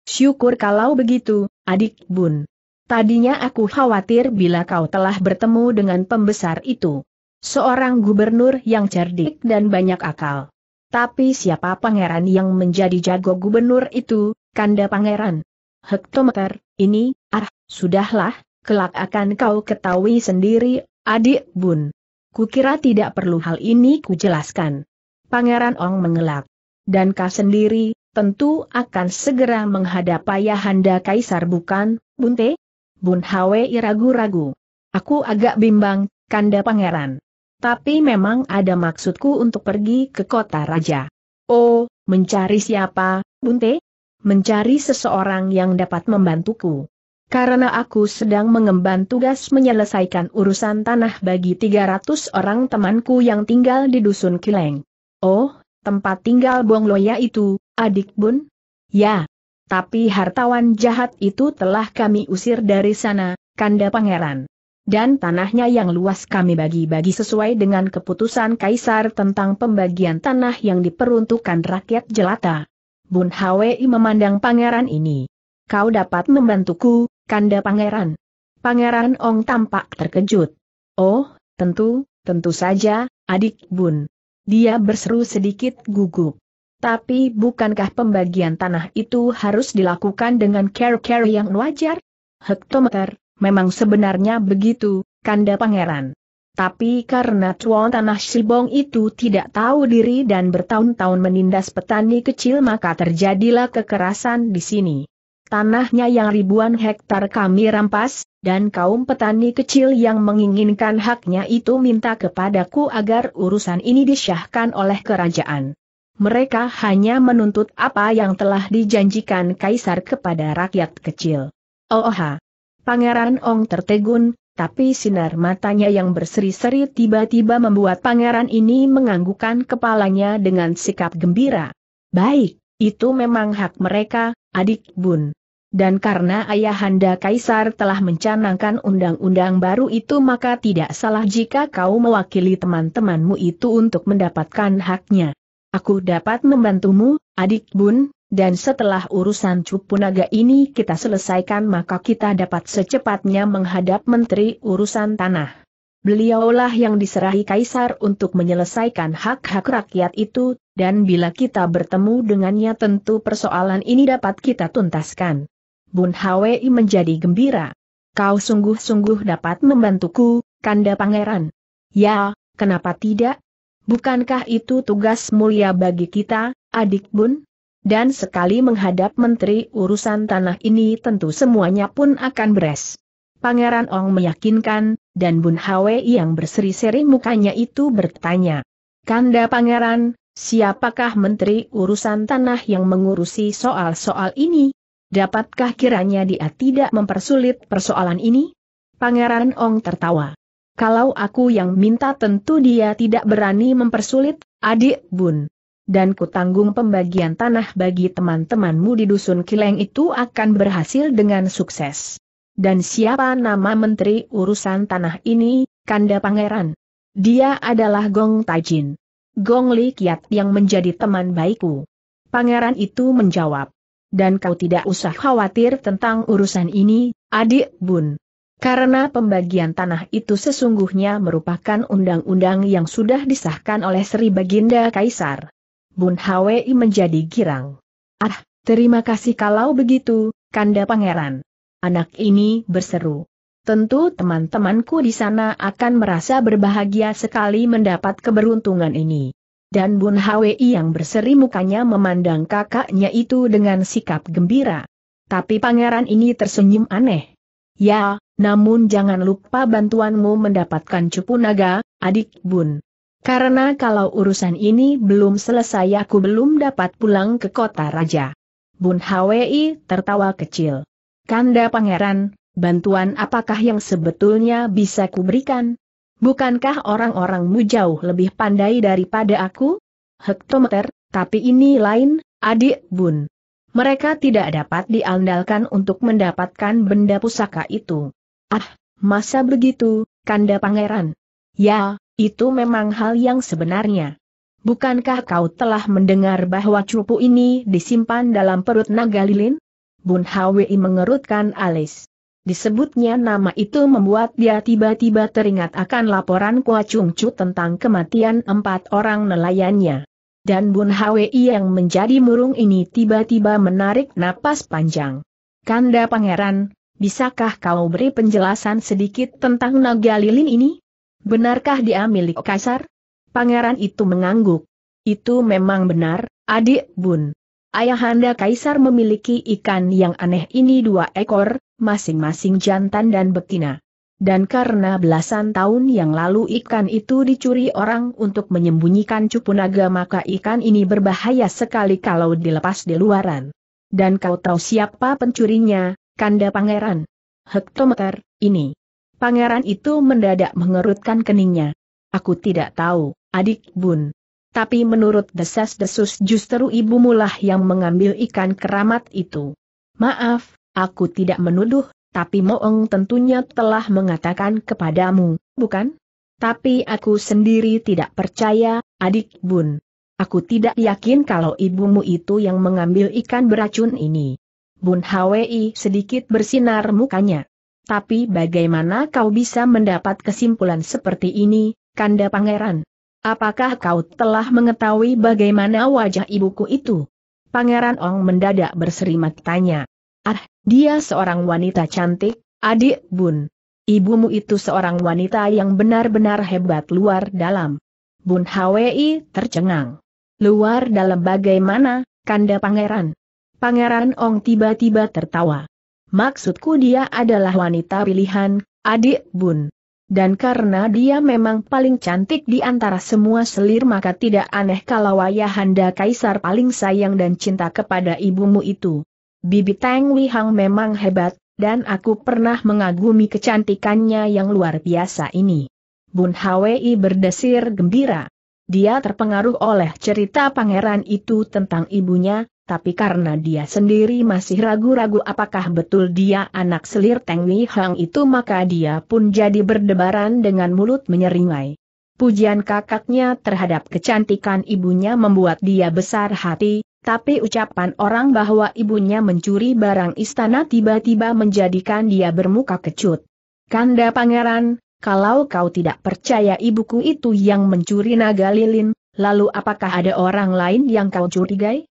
Syukur kalau begitu, adik bun. Tadinya aku khawatir bila kau telah bertemu dengan pembesar itu. Seorang gubernur yang cerdik dan banyak akal. Tapi siapa pangeran yang menjadi jago gubernur itu, kanda pangeran? Hektometer, ini, ah, sudahlah, kelak akan kau ketahui sendiri, adik bun. Kukira tidak perlu hal ini kujelaskan. Pangeran Ong mengelak. Dan kau sendiri, tentu akan segera menghadap Ayahanda Kaisar bukan, Bunte? Bun Hwe ragu-ragu. Aku agak bimbang, Kanda Pangeran. Tapi memang ada maksudku untuk pergi ke kota raja. Oh, mencari siapa, Bunte? Mencari seseorang yang dapat membantuku. Karena aku sedang mengemban tugas menyelesaikan urusan tanah bagi 300 orang temanku yang tinggal di Dusun Kileng. Oh, tempat tinggal Bong Loya itu, adik Bun? Ya. Tapi hartawan jahat itu telah kami usir dari sana, kanda pangeran. Dan tanahnya yang luas kami bagi-bagi sesuai dengan keputusan kaisar tentang pembagian tanah yang diperuntukkan rakyat jelata. Bun Hwi memandang pangeran ini. Kau dapat membantuku, kanda pangeran. Pangeran Ong tampak terkejut. Oh, tentu, tentu saja, adik Bun. Dia berseru sedikit gugup. Tapi bukankah pembagian tanah itu harus dilakukan dengan care-care yang wajar? Hektometer, memang sebenarnya begitu, kanda pangeran. Tapi karena tuan tanah Sibong itu tidak tahu diri dan bertahun-tahun menindas petani kecil maka terjadilah kekerasan di sini. Tanahnya yang ribuan hektar kami rampas, dan kaum petani kecil yang menginginkan haknya itu minta kepadaku agar urusan ini disyahkan oleh kerajaan. Mereka hanya menuntut apa yang telah dijanjikan kaisar kepada rakyat kecil. Oha! Pangeran Ong tertegun, tapi sinar matanya yang berseri-seri tiba-tiba membuat pangeran ini menganggukkan kepalanya dengan sikap gembira. Baik, itu memang hak mereka, adik Bun. Dan karena ayahanda Kaisar telah mencanangkan undang-undang baru itu maka tidak salah jika kau mewakili teman-temanmu itu untuk mendapatkan haknya. Aku dapat membantumu, adik Bun, dan setelah urusan cupunaga ini kita selesaikan maka kita dapat secepatnya menghadap Menteri Urusan Tanah. Beliaulah yang diserahi Kaisar untuk menyelesaikan hak-hak rakyat itu, dan bila kita bertemu dengannya tentu persoalan ini dapat kita tuntaskan. Bun Hwi menjadi gembira. Kau sungguh-sungguh dapat membantuku, Kanda Pangeran. Ya, kenapa tidak? Bukankah itu tugas mulia bagi kita, adik Bun? Dan sekali menghadap Menteri Urusan Tanah ini tentu semuanya pun akan beres. Pangeran Ong meyakinkan, dan Bun Hwi yang berseri-seri mukanya itu bertanya. Kanda Pangeran, Siapakah Menteri Urusan Tanah yang mengurusi soal-soal ini? Dapatkah kiranya dia tidak mempersulit persoalan ini? Pangeran Ong tertawa. Kalau aku yang minta tentu dia tidak berani mempersulit, adik bun. Dan kutanggung pembagian tanah bagi teman-temanmu di dusun Kileng itu akan berhasil dengan sukses. Dan siapa nama Menteri Urusan Tanah ini, Kanda Pangeran? Dia adalah Gong Tajin. Gong Li Kiat yang menjadi teman baikku. Pangeran itu menjawab. Dan kau tidak usah khawatir tentang urusan ini, adik bun. Karena pembagian tanah itu sesungguhnya merupakan undang-undang yang sudah disahkan oleh Sri Baginda Kaisar. Bun Hwi menjadi girang. Ah, terima kasih kalau begitu, Kanda Pangeran. Anak ini berseru. Tentu teman-temanku di sana akan merasa berbahagia sekali mendapat keberuntungan ini. Dan Bun Hwi yang berseri mukanya memandang kakaknya itu dengan sikap gembira. Tapi pangeran ini tersenyum aneh. Ya, namun jangan lupa bantuanmu mendapatkan cupu naga, adik Bun. Karena kalau urusan ini belum selesai aku belum dapat pulang ke kota raja. Bun Hwi tertawa kecil. Kanda pangeran, bantuan apakah yang sebetulnya bisa kuberikan? Bukankah orang-orangmu jauh lebih pandai daripada aku? Hektometer, tapi ini lain, adik bun. Mereka tidak dapat diandalkan untuk mendapatkan benda pusaka itu. Ah, masa begitu, kanda pangeran? Ya, itu memang hal yang sebenarnya. Bukankah kau telah mendengar bahwa cupu ini disimpan dalam perut naga lilin? Bun Hwi mengerutkan alis. Disebutnya nama itu membuat dia tiba-tiba teringat akan laporan Kua Chung Chu tentang kematian empat orang nelayannya. Dan Bun Hwi yang menjadi murung ini tiba-tiba menarik napas panjang. Kanda Pangeran, bisakah kau beri penjelasan sedikit tentang naga lilin ini? Benarkah dia milik Kaisar? Pangeran itu mengangguk. Itu memang benar, adik Bun. Ayahanda Kaisar memiliki ikan yang aneh ini dua ekor, masing-masing jantan dan betina. Dan karena belasan tahun yang lalu ikan itu dicuri orang untuk menyembunyikan cupu naga maka ikan ini berbahaya sekali kalau dilepas di luaran. Dan kau tahu siapa pencurinya, kanda pangeran? Hektometer, ini. Pangeran itu mendadak mengerutkan keningnya. Aku tidak tahu, adik bun tapi menurut desas-desus justru ibumulah yang mengambil ikan keramat itu. Maaf, aku tidak menuduh, tapi Moeng tentunya telah mengatakan kepadamu, bukan? Tapi aku sendiri tidak percaya, adik bun. Aku tidak yakin kalau ibumu itu yang mengambil ikan beracun ini. Bun Hwi sedikit bersinar mukanya. Tapi bagaimana kau bisa mendapat kesimpulan seperti ini, Kanda Pangeran? Apakah kau telah mengetahui bagaimana wajah ibuku itu? Pangeran Ong mendadak berserimat tanya. Ah, dia seorang wanita cantik, adik Bun. Ibumu itu seorang wanita yang benar-benar hebat luar dalam. Bun Hwi tercengang. Luar dalam bagaimana, kanda pangeran? Pangeran Ong tiba-tiba tertawa. Maksudku dia adalah wanita pilihan, adik Bun. Dan karena dia memang paling cantik di antara semua selir maka tidak aneh kalau ayahanda kaisar paling sayang dan cinta kepada ibumu itu. Bibi Tang Wihang memang hebat, dan aku pernah mengagumi kecantikannya yang luar biasa ini. Bun Hwi berdesir gembira. Dia terpengaruh oleh cerita pangeran itu tentang ibunya, tapi karena dia sendiri masih ragu-ragu apakah betul dia anak selir Teng Wei Hang itu maka dia pun jadi berdebaran dengan mulut menyeringai. Pujian kakaknya terhadap kecantikan ibunya membuat dia besar hati, tapi ucapan orang bahwa ibunya mencuri barang istana tiba-tiba menjadikan dia bermuka kecut. Kanda pangeran, kalau kau tidak percaya ibuku itu yang mencuri naga lilin, lalu apakah ada orang lain yang kau curigai?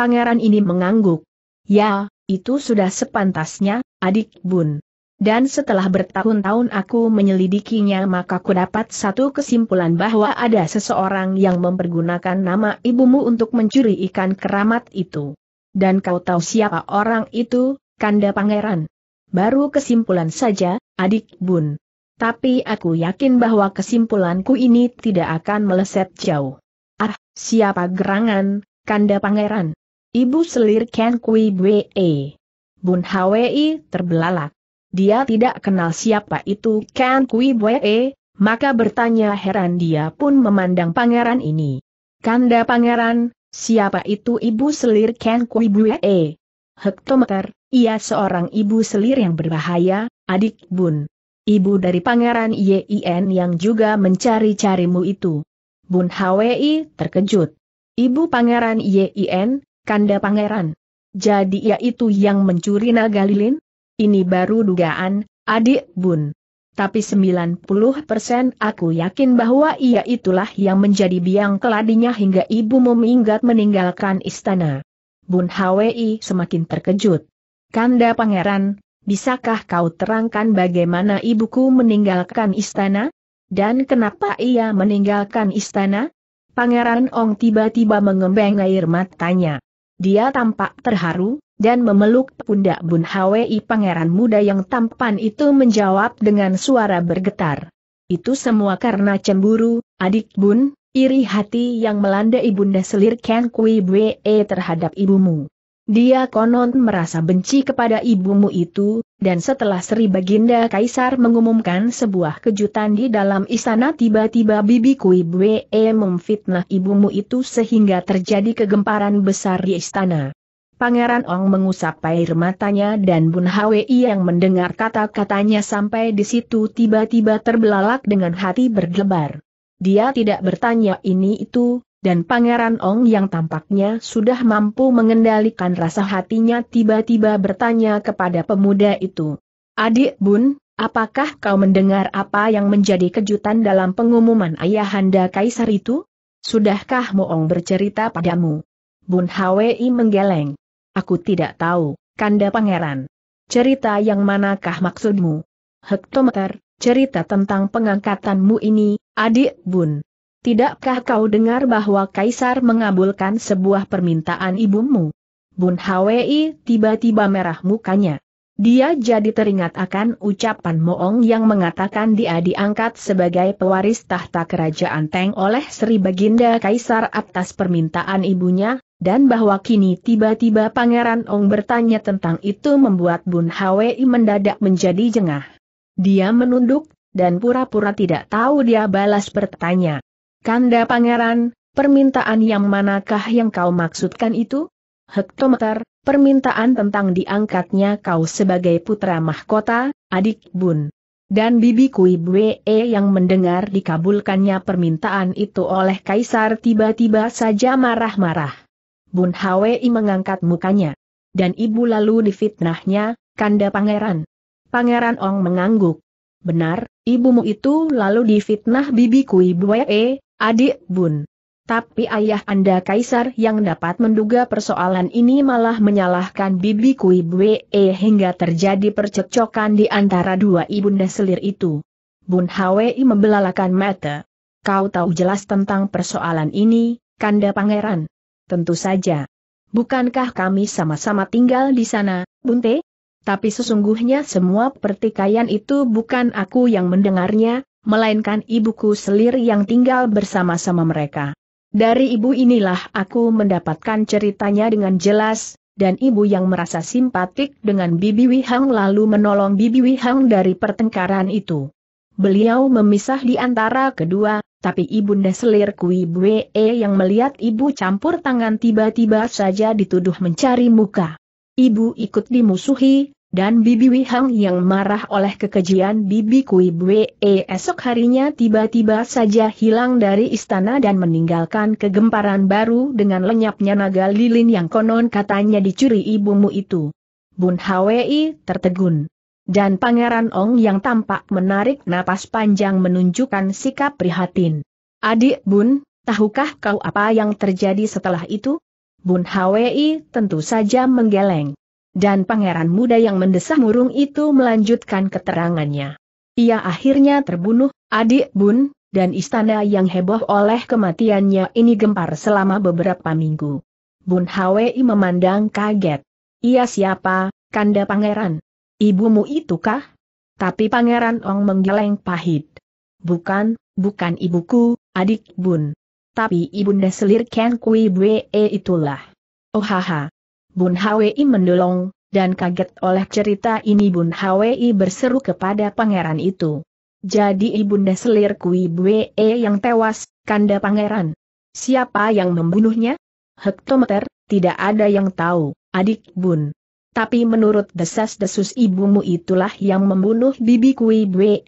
pangeran ini mengangguk. Ya, itu sudah sepantasnya, adik bun. Dan setelah bertahun-tahun aku menyelidikinya maka ku dapat satu kesimpulan bahwa ada seseorang yang mempergunakan nama ibumu untuk mencuri ikan keramat itu. Dan kau tahu siapa orang itu, kanda pangeran? Baru kesimpulan saja, adik bun. Tapi aku yakin bahwa kesimpulanku ini tidak akan meleset jauh. Ah, siapa gerangan, kanda pangeran? Ibu selir Ken Kui Bwe. Bun Hwi terbelalak. Dia tidak kenal siapa itu Ken Kui Bwe, maka bertanya heran dia pun memandang pangeran ini. Kanda pangeran, siapa itu ibu selir Ken Kui Bwe? Hektometer, ia seorang ibu selir yang berbahaya, adik Bun. Ibu dari pangeran Yin yang juga mencari-carimu itu. Bun Hwi terkejut. Ibu pangeran Yin, Kanda Pangeran. Jadi ia itu yang mencuri naga lilin? Ini baru dugaan, adik bun. Tapi 90% aku yakin bahwa ia itulah yang menjadi biang keladinya hingga ibu meminggat meninggalkan istana. Bun Hwi semakin terkejut. Kanda Pangeran, bisakah kau terangkan bagaimana ibuku meninggalkan istana? Dan kenapa ia meninggalkan istana? Pangeran Ong tiba-tiba mengembang air matanya. Dia tampak terharu, dan memeluk pundak Bun Hwi pangeran muda yang tampan itu menjawab dengan suara bergetar. Itu semua karena cemburu, adik Bun, iri hati yang melanda ibunda selir Ken Kui Bwe terhadap ibumu. Dia konon merasa benci kepada ibumu itu, dan setelah Sri Baginda Kaisar mengumumkan sebuah kejutan di dalam istana tiba-tiba Bibi Kui Bwe memfitnah ibumu itu sehingga terjadi kegemparan besar di istana. Pangeran Ong mengusap air matanya dan Bun Hwi yang mendengar kata-katanya sampai di situ tiba-tiba terbelalak dengan hati berdebar. Dia tidak bertanya ini itu, dan Pangeran Ong yang tampaknya sudah mampu mengendalikan rasa hatinya tiba-tiba bertanya kepada pemuda itu. Adik Bun, apakah kau mendengar apa yang menjadi kejutan dalam pengumuman ayahanda Kaisar itu? Sudahkah Moong bercerita padamu? Bun Hwi menggeleng. Aku tidak tahu, kanda pangeran. Cerita yang manakah maksudmu? Hektometer, cerita tentang pengangkatanmu ini, adik Bun. Tidakkah kau dengar bahwa Kaisar mengabulkan sebuah permintaan ibumu? Bun Hwi tiba-tiba merah mukanya. Dia jadi teringat akan ucapan Moong yang mengatakan dia diangkat sebagai pewaris tahta kerajaan Teng oleh Sri Baginda Kaisar atas permintaan ibunya, dan bahwa kini tiba-tiba Pangeran Ong bertanya tentang itu membuat Bun Hwi mendadak menjadi jengah. Dia menunduk, dan pura-pura tidak tahu dia balas bertanya. Kanda Pangeran, permintaan yang manakah yang kau maksudkan itu? Hektometer, permintaan tentang diangkatnya kau sebagai putra mahkota, adik bun. Dan Bibi Kui Bwe e yang mendengar dikabulkannya permintaan itu oleh Kaisar tiba-tiba saja marah-marah. Bun Hwi mengangkat mukanya. Dan ibu lalu difitnahnya, kanda pangeran. Pangeran Ong mengangguk. Benar, ibumu itu lalu difitnah Bibi Kui Bwe e, Adik Bun. Tapi ayah Anda Kaisar yang dapat menduga persoalan ini malah menyalahkan Bibi Kui Bwe e hingga terjadi percekcokan di antara dua ibunda selir itu. Bun Hwi membelalakan mata. Kau tahu jelas tentang persoalan ini, Kanda Pangeran. Tentu saja. Bukankah kami sama-sama tinggal di sana, Bunte? Tapi sesungguhnya semua pertikaian itu bukan aku yang mendengarnya, melainkan ibuku selir yang tinggal bersama-sama mereka. Dari ibu inilah aku mendapatkan ceritanya dengan jelas, dan ibu yang merasa simpatik dengan Bibi Wihang lalu menolong Bibi Wihang dari pertengkaran itu. Beliau memisah di antara kedua, tapi ibunda selir ibu E yang melihat ibu campur tangan tiba-tiba saja dituduh mencari muka. Ibu ikut dimusuhi, dan Bibi Wihang yang marah oleh kekejian Bibi Kui Bwe esok harinya tiba-tiba saja hilang dari istana dan meninggalkan kegemparan baru dengan lenyapnya naga lilin yang konon katanya dicuri ibumu itu. Bun Hwi tertegun. Dan Pangeran Ong yang tampak menarik napas panjang menunjukkan sikap prihatin. Adik Bun, tahukah kau apa yang terjadi setelah itu? Bun Hwi tentu saja menggeleng. Dan pangeran muda yang mendesah murung itu melanjutkan keterangannya. Ia akhirnya terbunuh, adik bun, dan istana yang heboh oleh kematiannya ini gempar selama beberapa minggu. Bun Hwi memandang kaget. Ia siapa, kanda pangeran? Ibumu itukah? Tapi pangeran Ong menggeleng pahit. Bukan, bukan ibuku, adik bun. Tapi ibunda selir Ken Kui Bwe itulah. Oh haha, Bun Hwi mendolong, dan kaget oleh cerita ini Bun Hwi berseru kepada pangeran itu. Jadi ibunda selir Kui Bwe yang tewas, kanda pangeran. Siapa yang membunuhnya? Hektometer, tidak ada yang tahu, adik Bun. Tapi menurut desas-desus ibumu itulah yang membunuh bibi Kui Bwe.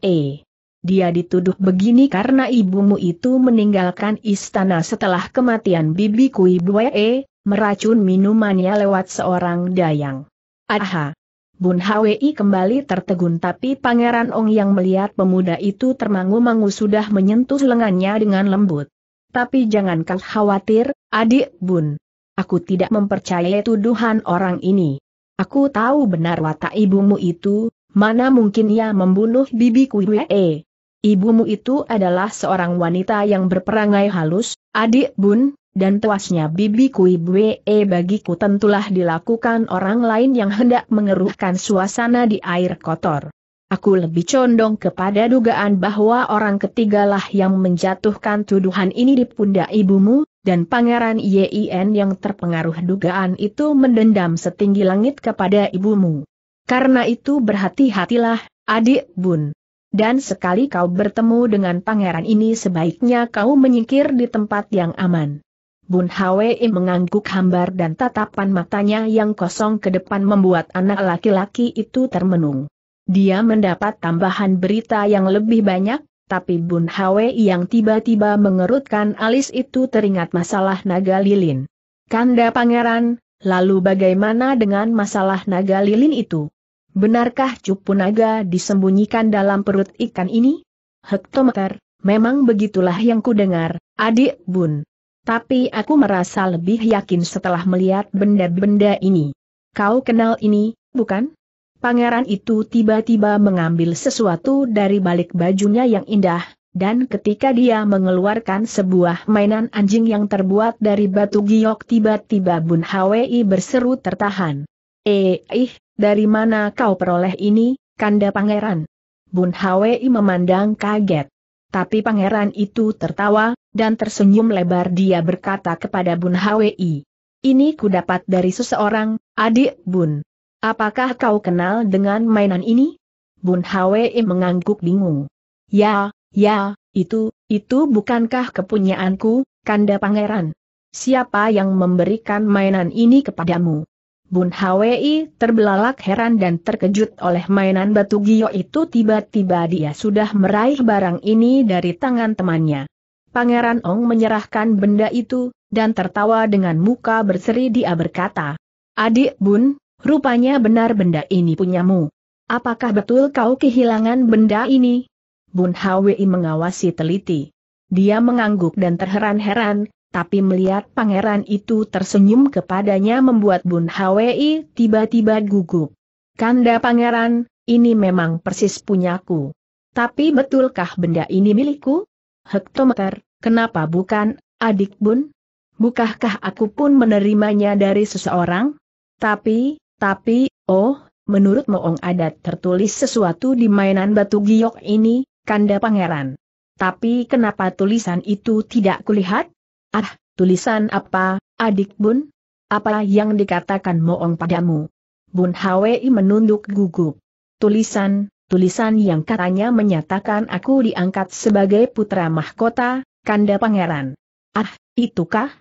Dia dituduh begini karena ibumu itu meninggalkan istana setelah kematian Bibi Kui Bwe, meracun minumannya lewat seorang dayang. Aha! Bun Hwi kembali tertegun tapi Pangeran Ong yang melihat pemuda itu termangu-mangu sudah menyentuh lengannya dengan lembut. Tapi jangan kau khawatir, adik Bun. Aku tidak mempercayai tuduhan orang ini. Aku tahu benar watak ibumu itu, mana mungkin ia membunuh bibiku Wee. Ibumu itu adalah seorang wanita yang berperangai halus, adik Bun, dan tuasnya bibi kui bue eh, bagiku tentulah dilakukan orang lain yang hendak mengeruhkan suasana di air kotor. Aku lebih condong kepada dugaan bahwa orang ketigalah yang menjatuhkan tuduhan ini di pundak ibumu, dan pangeran YIN yang terpengaruh dugaan itu mendendam setinggi langit kepada ibumu. Karena itu berhati-hatilah, adik bun. Dan sekali kau bertemu dengan pangeran ini sebaiknya kau menyingkir di tempat yang aman. Bun Hwei mengangguk hambar dan tatapan matanya yang kosong ke depan membuat anak laki-laki itu termenung. Dia mendapat tambahan berita yang lebih banyak, tapi Bun Hwei yang tiba-tiba mengerutkan alis itu teringat masalah naga lilin. Kanda pangeran, lalu bagaimana dengan masalah naga lilin itu? Benarkah cupu naga disembunyikan dalam perut ikan ini? Hektometer, memang begitulah yang kudengar, adik Bun. Tapi aku merasa lebih yakin setelah melihat benda-benda ini. Kau kenal ini, bukan? Pangeran itu tiba-tiba mengambil sesuatu dari balik bajunya yang indah, dan ketika dia mengeluarkan sebuah mainan anjing yang terbuat dari batu giok tiba-tiba Bun Hwi berseru tertahan. Eh, ih, dari mana kau peroleh ini, kanda pangeran? Bun Hwi memandang kaget. Tapi pangeran itu tertawa, dan tersenyum lebar dia berkata kepada Bun Hwi. Ini ku dapat dari seseorang, adik Bun. Apakah kau kenal dengan mainan ini? Bun Hwi mengangguk bingung. Ya, ya, itu, itu bukankah kepunyaanku, kanda pangeran? Siapa yang memberikan mainan ini kepadamu? Bun Hwi terbelalak heran dan terkejut oleh mainan batu gio itu tiba-tiba dia sudah meraih barang ini dari tangan temannya. Pangeran Ong menyerahkan benda itu, dan tertawa dengan muka berseri dia berkata, Adik Bun, rupanya benar benda ini punyamu. Apakah betul kau kehilangan benda ini? Bun Hwi mengawasi teliti. Dia mengangguk dan terheran-heran, tapi melihat pangeran itu tersenyum kepadanya membuat Bun Hwi tiba-tiba gugup. Kanda pangeran, ini memang persis punyaku. Tapi betulkah benda ini milikku? Hektometer, kenapa bukan, adik Bun? Bukahkah aku pun menerimanya dari seseorang? Tapi, tapi, oh, menurut Moong Adat tertulis sesuatu di mainan batu giok ini, Kanda Pangeran. Tapi kenapa tulisan itu tidak kulihat? Ah, tulisan apa, adik Bun? Apa yang dikatakan Moong padamu? Bun Hwi menunduk gugup. Tulisan, tulisan yang katanya menyatakan aku diangkat sebagai putra mahkota, kanda pangeran. Ah, itukah?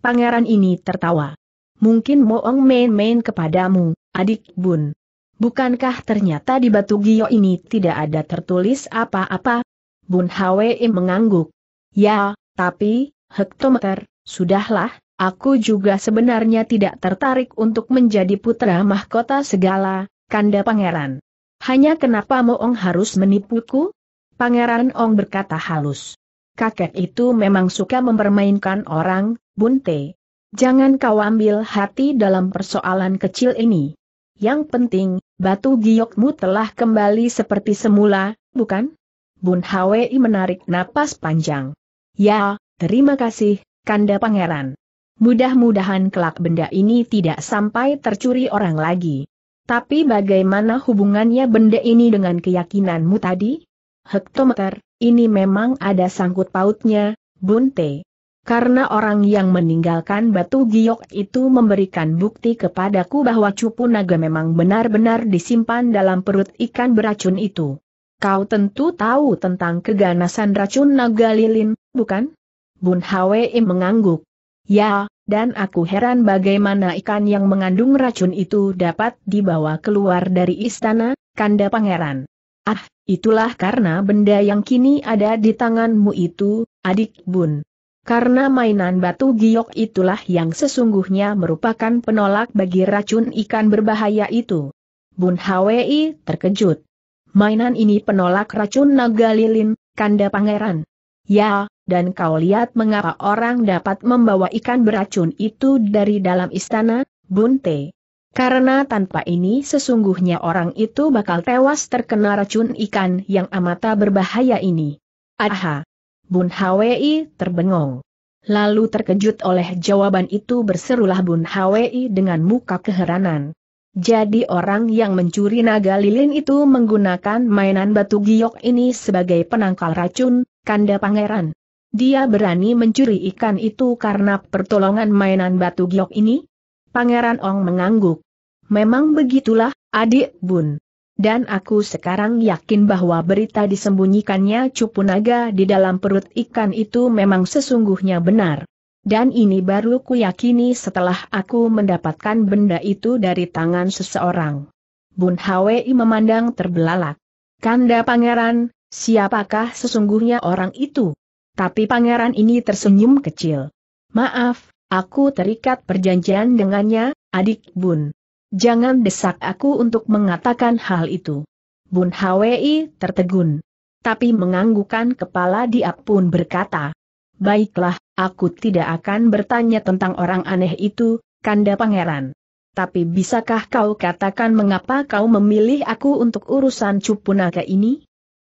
Pangeran ini tertawa. Mungkin Moong main-main kepadamu, adik Bun. Bukankah ternyata di batu gio ini tidak ada tertulis apa-apa? Bun Hwi mengangguk. Ya, tapi, hektometer, sudahlah, aku juga sebenarnya tidak tertarik untuk menjadi putra mahkota segala, kanda pangeran. Hanya kenapa Moong harus menipuku? Pangeran Ong berkata halus. Kakek itu memang suka mempermainkan orang, Bunte. Jangan kau ambil hati dalam persoalan kecil ini. Yang penting, batu giokmu telah kembali seperti semula, bukan? Bun Hwi menarik napas panjang. Ya, Terima kasih, Kanda Pangeran. Mudah-mudahan kelak benda ini tidak sampai tercuri orang lagi. Tapi bagaimana hubungannya benda ini dengan keyakinanmu tadi? Hektometer, ini memang ada sangkut pautnya, Bunte. Karena orang yang meninggalkan batu giok itu memberikan bukti kepadaku bahwa cupu naga memang benar-benar disimpan dalam perut ikan beracun itu. Kau tentu tahu tentang keganasan racun naga lilin, bukan? Bun Hwe mengangguk. Ya, dan aku heran bagaimana ikan yang mengandung racun itu dapat dibawa keluar dari istana, kanda pangeran. Ah, itulah karena benda yang kini ada di tanganmu itu, adik bun. Karena mainan batu giok itulah yang sesungguhnya merupakan penolak bagi racun ikan berbahaya itu. Bun Hwi terkejut. Mainan ini penolak racun naga lilin, kanda pangeran. Ya, dan kau lihat mengapa orang dapat membawa ikan beracun itu dari dalam istana, Bunte. Karena tanpa ini sesungguhnya orang itu bakal tewas terkena racun ikan yang amata berbahaya ini. Aha! Bun Hwi terbengong. Lalu terkejut oleh jawaban itu berserulah Bun Hwi dengan muka keheranan. Jadi orang yang mencuri naga lilin itu menggunakan mainan batu giok ini sebagai penangkal racun, kanda pangeran. Dia berani mencuri ikan itu karena pertolongan mainan batu giok ini? Pangeran Ong mengangguk. Memang begitulah, adik bun. Dan aku sekarang yakin bahwa berita disembunyikannya cupu naga di dalam perut ikan itu memang sesungguhnya benar. Dan ini baru kuyakini setelah aku mendapatkan benda itu dari tangan seseorang. Bun Hwi memandang terbelalak. Kanda pangeran, siapakah sesungguhnya orang itu? Tapi pangeran ini tersenyum kecil. Maaf, aku terikat perjanjian dengannya, adik Bun. Jangan desak aku untuk mengatakan hal itu. Bun Hwi tertegun. Tapi menganggukan kepala dia pun berkata, Baiklah, aku tidak akan bertanya tentang orang aneh itu, kanda pangeran. Tapi bisakah kau katakan mengapa kau memilih aku untuk urusan Cupunaka ini?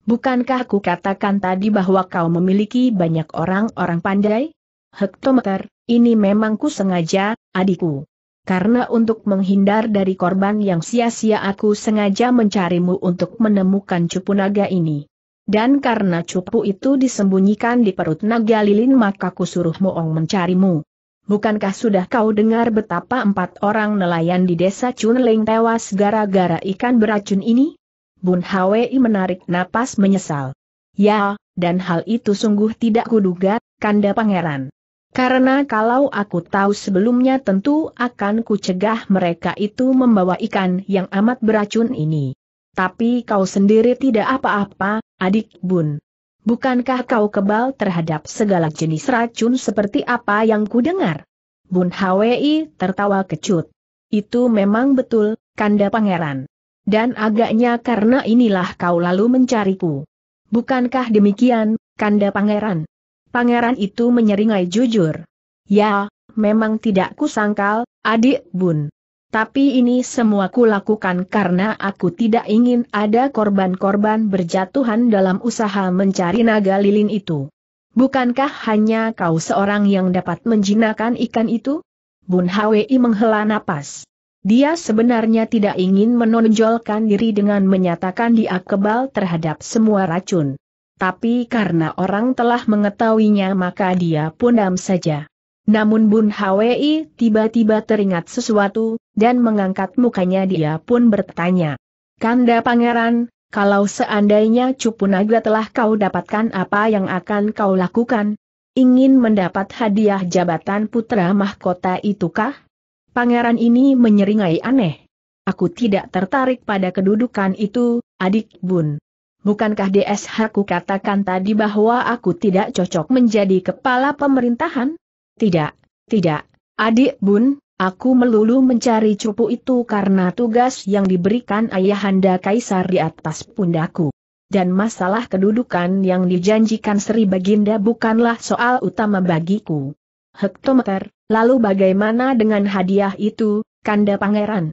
Bukankah ku katakan tadi bahwa kau memiliki banyak orang-orang pandai? Hektometer, ini memang ku sengaja, adikku. Karena untuk menghindar dari korban yang sia-sia aku sengaja mencarimu untuk menemukan cupu naga ini. Dan karena cupu itu disembunyikan di perut naga lilin maka ku suruh Moong mencarimu. Bukankah sudah kau dengar betapa empat orang nelayan di desa Chunling tewas gara-gara ikan beracun ini? Bun Hwi menarik napas menyesal. Ya, dan hal itu sungguh tidak kuduga, kanda pangeran. Karena kalau aku tahu sebelumnya tentu akan kucegah mereka itu membawa ikan yang amat beracun ini. Tapi kau sendiri tidak apa-apa, adik bun. Bukankah kau kebal terhadap segala jenis racun seperti apa yang kudengar? Bun Hwi tertawa kecut. Itu memang betul, kanda pangeran. Dan agaknya karena inilah kau lalu mencariku. Bukankah demikian, Kanda Pangeran? Pangeran itu menyeringai jujur. Ya, memang tidak kusangkal, adik bun. Tapi ini semua kulakukan karena aku tidak ingin ada korban-korban berjatuhan dalam usaha mencari naga lilin itu. Bukankah hanya kau seorang yang dapat menjinakkan ikan itu? Bun Hwi menghela napas. Dia sebenarnya tidak ingin menonjolkan diri dengan menyatakan dia kebal terhadap semua racun. Tapi karena orang telah mengetahuinya maka dia pun dam saja. Namun Bun Hwi tiba-tiba teringat sesuatu, dan mengangkat mukanya dia pun bertanya. Kanda Pangeran, kalau seandainya cupu Naga telah kau dapatkan apa yang akan kau lakukan? Ingin mendapat hadiah jabatan putra mahkota itukah? Pangeran ini menyeringai aneh. Aku tidak tertarik pada kedudukan itu, adik bun. Bukankah DSH ku katakan tadi bahwa aku tidak cocok menjadi kepala pemerintahan? Tidak, tidak, adik bun, aku melulu mencari cupu itu karena tugas yang diberikan ayahanda kaisar di atas pundaku. Dan masalah kedudukan yang dijanjikan Sri Baginda bukanlah soal utama bagiku hektometer, lalu bagaimana dengan hadiah itu, kanda pangeran?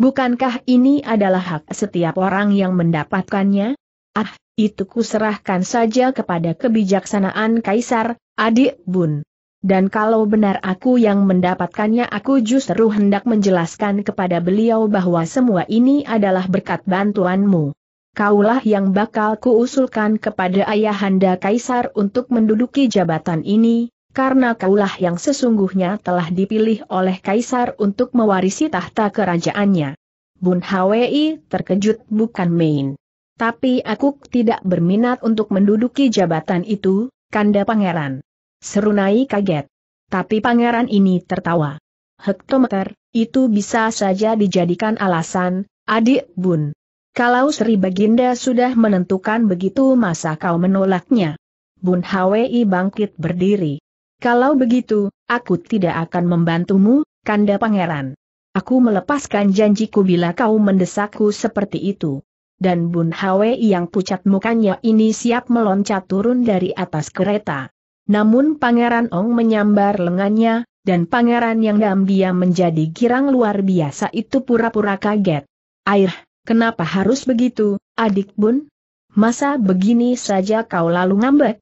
Bukankah ini adalah hak setiap orang yang mendapatkannya? Ah, itu kuserahkan saja kepada kebijaksanaan Kaisar, adik Bun. Dan kalau benar aku yang mendapatkannya aku justru hendak menjelaskan kepada beliau bahwa semua ini adalah berkat bantuanmu. Kaulah yang bakal kuusulkan kepada ayahanda Kaisar untuk menduduki jabatan ini, karena kaulah yang sesungguhnya telah dipilih oleh Kaisar untuk mewarisi tahta kerajaannya. Bun Hwi terkejut bukan main. Tapi aku tidak berminat untuk menduduki jabatan itu, kanda pangeran. Serunai kaget. Tapi pangeran ini tertawa. Hektometer, itu bisa saja dijadikan alasan, adik bun. Kalau Sri Baginda sudah menentukan begitu masa kau menolaknya? Bun Hwi bangkit berdiri. Kalau begitu, aku tidak akan membantumu, Kanda Pangeran. Aku melepaskan janjiku bila kau mendesakku seperti itu. Dan Bun Hwe yang pucat mukanya ini siap meloncat turun dari atas kereta. Namun Pangeran Ong menyambar lengannya, dan pangeran yang diam-diam menjadi girang luar biasa itu pura-pura kaget. Air, kenapa harus begitu, adik bun? Masa begini saja kau lalu ngambek?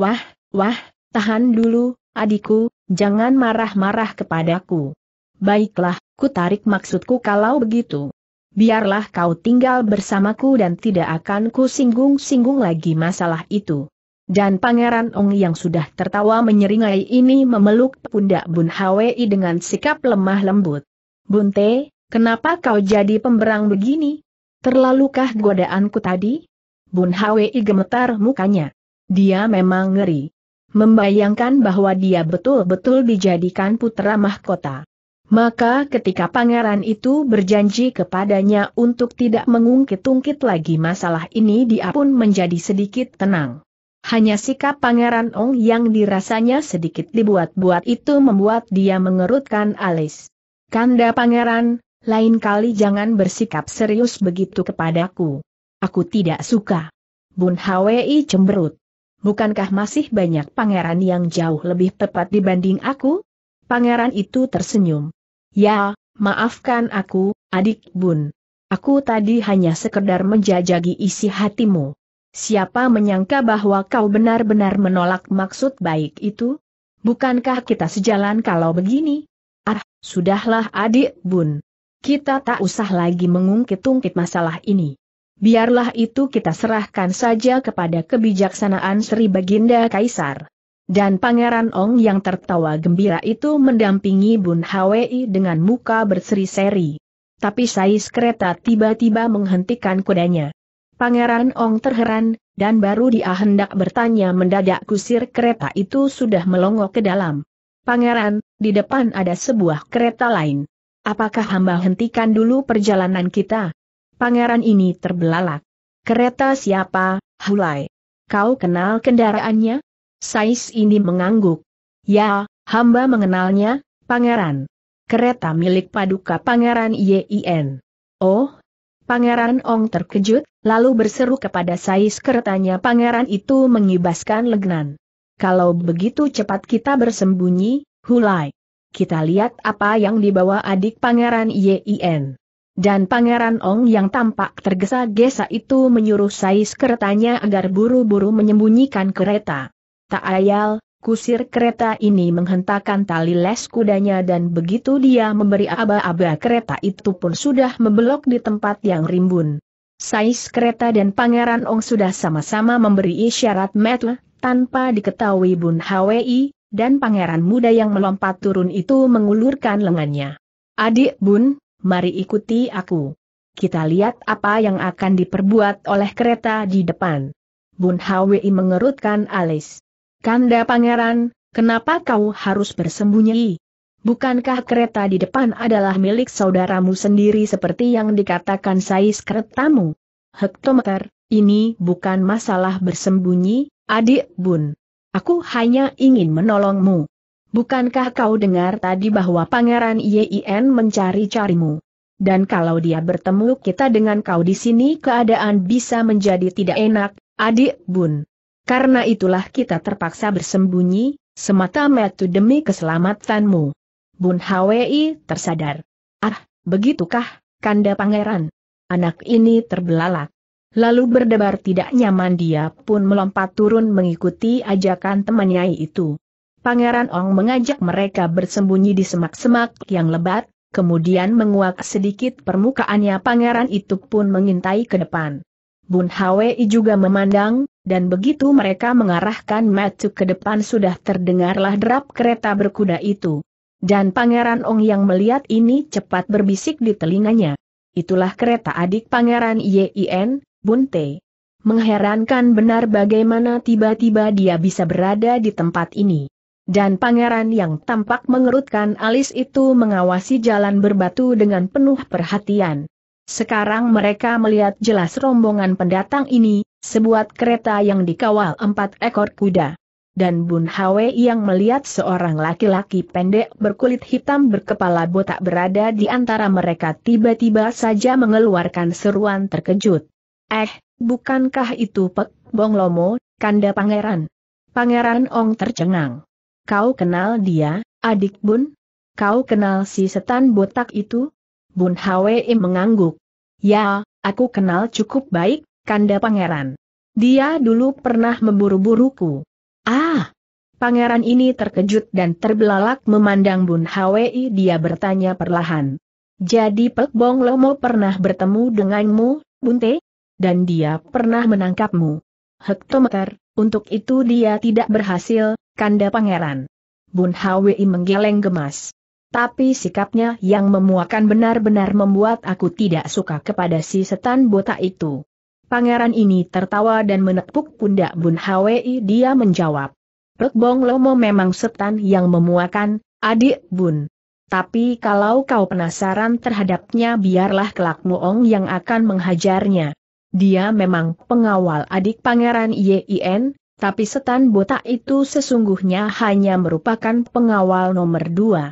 Wah, wah, tahan dulu, adikku, jangan marah-marah kepadaku. Baiklah, ku tarik maksudku kalau begitu. Biarlah kau tinggal bersamaku dan tidak akan ku singgung-singgung lagi masalah itu. Dan Pangeran Ong yang sudah tertawa menyeringai ini memeluk pundak Bun Hwi dengan sikap lemah lembut. Bunte, kenapa kau jadi pemberang begini? Terlalukah godaanku tadi? Bun Hwi gemetar mukanya. Dia memang ngeri membayangkan bahwa dia betul-betul dijadikan putra mahkota. Maka ketika pangeran itu berjanji kepadanya untuk tidak mengungkit-ungkit lagi masalah ini dia pun menjadi sedikit tenang. Hanya sikap pangeran Ong yang dirasanya sedikit dibuat-buat itu membuat dia mengerutkan alis. Kanda pangeran, lain kali jangan bersikap serius begitu kepadaku. Aku tidak suka. Bun Hwi cemberut bukankah masih banyak pangeran yang jauh lebih tepat dibanding aku? Pangeran itu tersenyum. Ya, maafkan aku, adik bun. Aku tadi hanya sekedar menjajagi isi hatimu. Siapa menyangka bahwa kau benar-benar menolak maksud baik itu? Bukankah kita sejalan kalau begini? Ah, sudahlah adik bun. Kita tak usah lagi mengungkit-ungkit masalah ini. Biarlah itu kita serahkan saja kepada kebijaksanaan Sri Baginda Kaisar. Dan Pangeran Ong yang tertawa gembira itu mendampingi Bun Hwi dengan muka berseri-seri. Tapi sais kereta tiba-tiba menghentikan kudanya. Pangeran Ong terheran, dan baru dia hendak bertanya mendadak kusir kereta itu sudah melongo ke dalam. Pangeran, di depan ada sebuah kereta lain. Apakah hamba hentikan dulu perjalanan kita? Pangeran ini terbelalak. Kereta siapa, Hulai? Kau kenal kendaraannya? Sais ini mengangguk. Ya, hamba mengenalnya, Pangeran. Kereta milik paduka Pangeran Yin. Oh, Pangeran Ong terkejut, lalu berseru kepada Sais keretanya pangeran itu mengibaskan Legnan. Kalau begitu cepat kita bersembunyi, Hulai. Kita lihat apa yang dibawa adik pangeran Yin. Dan Pangeran Ong yang tampak tergesa-gesa itu menyuruh sais keretanya agar buru-buru menyembunyikan kereta. Tak ayal, kusir kereta ini menghentakkan tali les kudanya dan begitu dia memberi aba-aba kereta itu pun sudah membelok di tempat yang rimbun. Sais kereta dan Pangeran Ong sudah sama-sama memberi isyarat metu, tanpa diketahui Bun Hwi, dan pangeran muda yang melompat turun itu mengulurkan lengannya. Adik Bun, mari ikuti aku. Kita lihat apa yang akan diperbuat oleh kereta di depan. Bun Hwi mengerutkan alis. Kanda pangeran, kenapa kau harus bersembunyi? Bukankah kereta di depan adalah milik saudaramu sendiri seperti yang dikatakan sais keretamu? Hektometer, ini bukan masalah bersembunyi, adik bun. Aku hanya ingin menolongmu. Bukankah kau dengar tadi bahwa Pangeran Yin mencari-carimu? Dan kalau dia bertemu kita dengan kau di sini keadaan bisa menjadi tidak enak, adik bun. Karena itulah kita terpaksa bersembunyi, semata-mata demi keselamatanmu. Bun Hwi tersadar. Ah, begitukah, kanda pangeran? Anak ini terbelalak. Lalu berdebar tidak nyaman dia pun melompat turun mengikuti ajakan temannya itu. Pangeran Ong mengajak mereka bersembunyi di semak-semak yang lebat, kemudian menguak sedikit permukaannya pangeran itu pun mengintai ke depan. Bun Hwi juga memandang, dan begitu mereka mengarahkan matuk ke depan sudah terdengarlah derap kereta berkuda itu. Dan Pangeran Ong yang melihat ini cepat berbisik di telinganya. Itulah kereta adik Pangeran Yin, Bun Te. Mengherankan benar bagaimana tiba-tiba dia bisa berada di tempat ini. Dan pangeran yang tampak mengerutkan alis itu mengawasi jalan berbatu dengan penuh perhatian. Sekarang mereka melihat jelas rombongan pendatang ini, sebuah kereta yang dikawal empat ekor kuda. Dan Bun Hwe yang melihat seorang laki-laki pendek berkulit hitam berkepala botak berada di antara mereka tiba-tiba saja mengeluarkan seruan terkejut. Eh, bukankah itu Pek Bong Lomo, kanda pangeran? Pangeran Ong tercengang. Kau kenal dia, adik Bun? Kau kenal si setan botak itu? Bun Hwi mengangguk. Ya, aku kenal cukup baik, kanda pangeran. Dia dulu pernah memburu-buruku. Ah! Pangeran ini terkejut dan terbelalak memandang Bun Hwi dia bertanya perlahan. Jadi Pek Bong Lomo pernah bertemu denganmu, Bunte? Dan dia pernah menangkapmu. Hektometer, untuk itu dia tidak berhasil, Kanda Pangeran. Bun Hwi menggeleng gemas. Tapi sikapnya yang memuakan benar-benar membuat aku tidak suka kepada si setan botak itu. Pangeran ini tertawa dan menepuk pundak Bun Hwi dia menjawab. Pek Bong Lomo memang setan yang memuakan, adik Bun. Tapi kalau kau penasaran terhadapnya biarlah kelak Muong yang akan menghajarnya. Dia memang pengawal adik pangeran Yin, tapi setan botak itu sesungguhnya hanya merupakan pengawal nomor dua.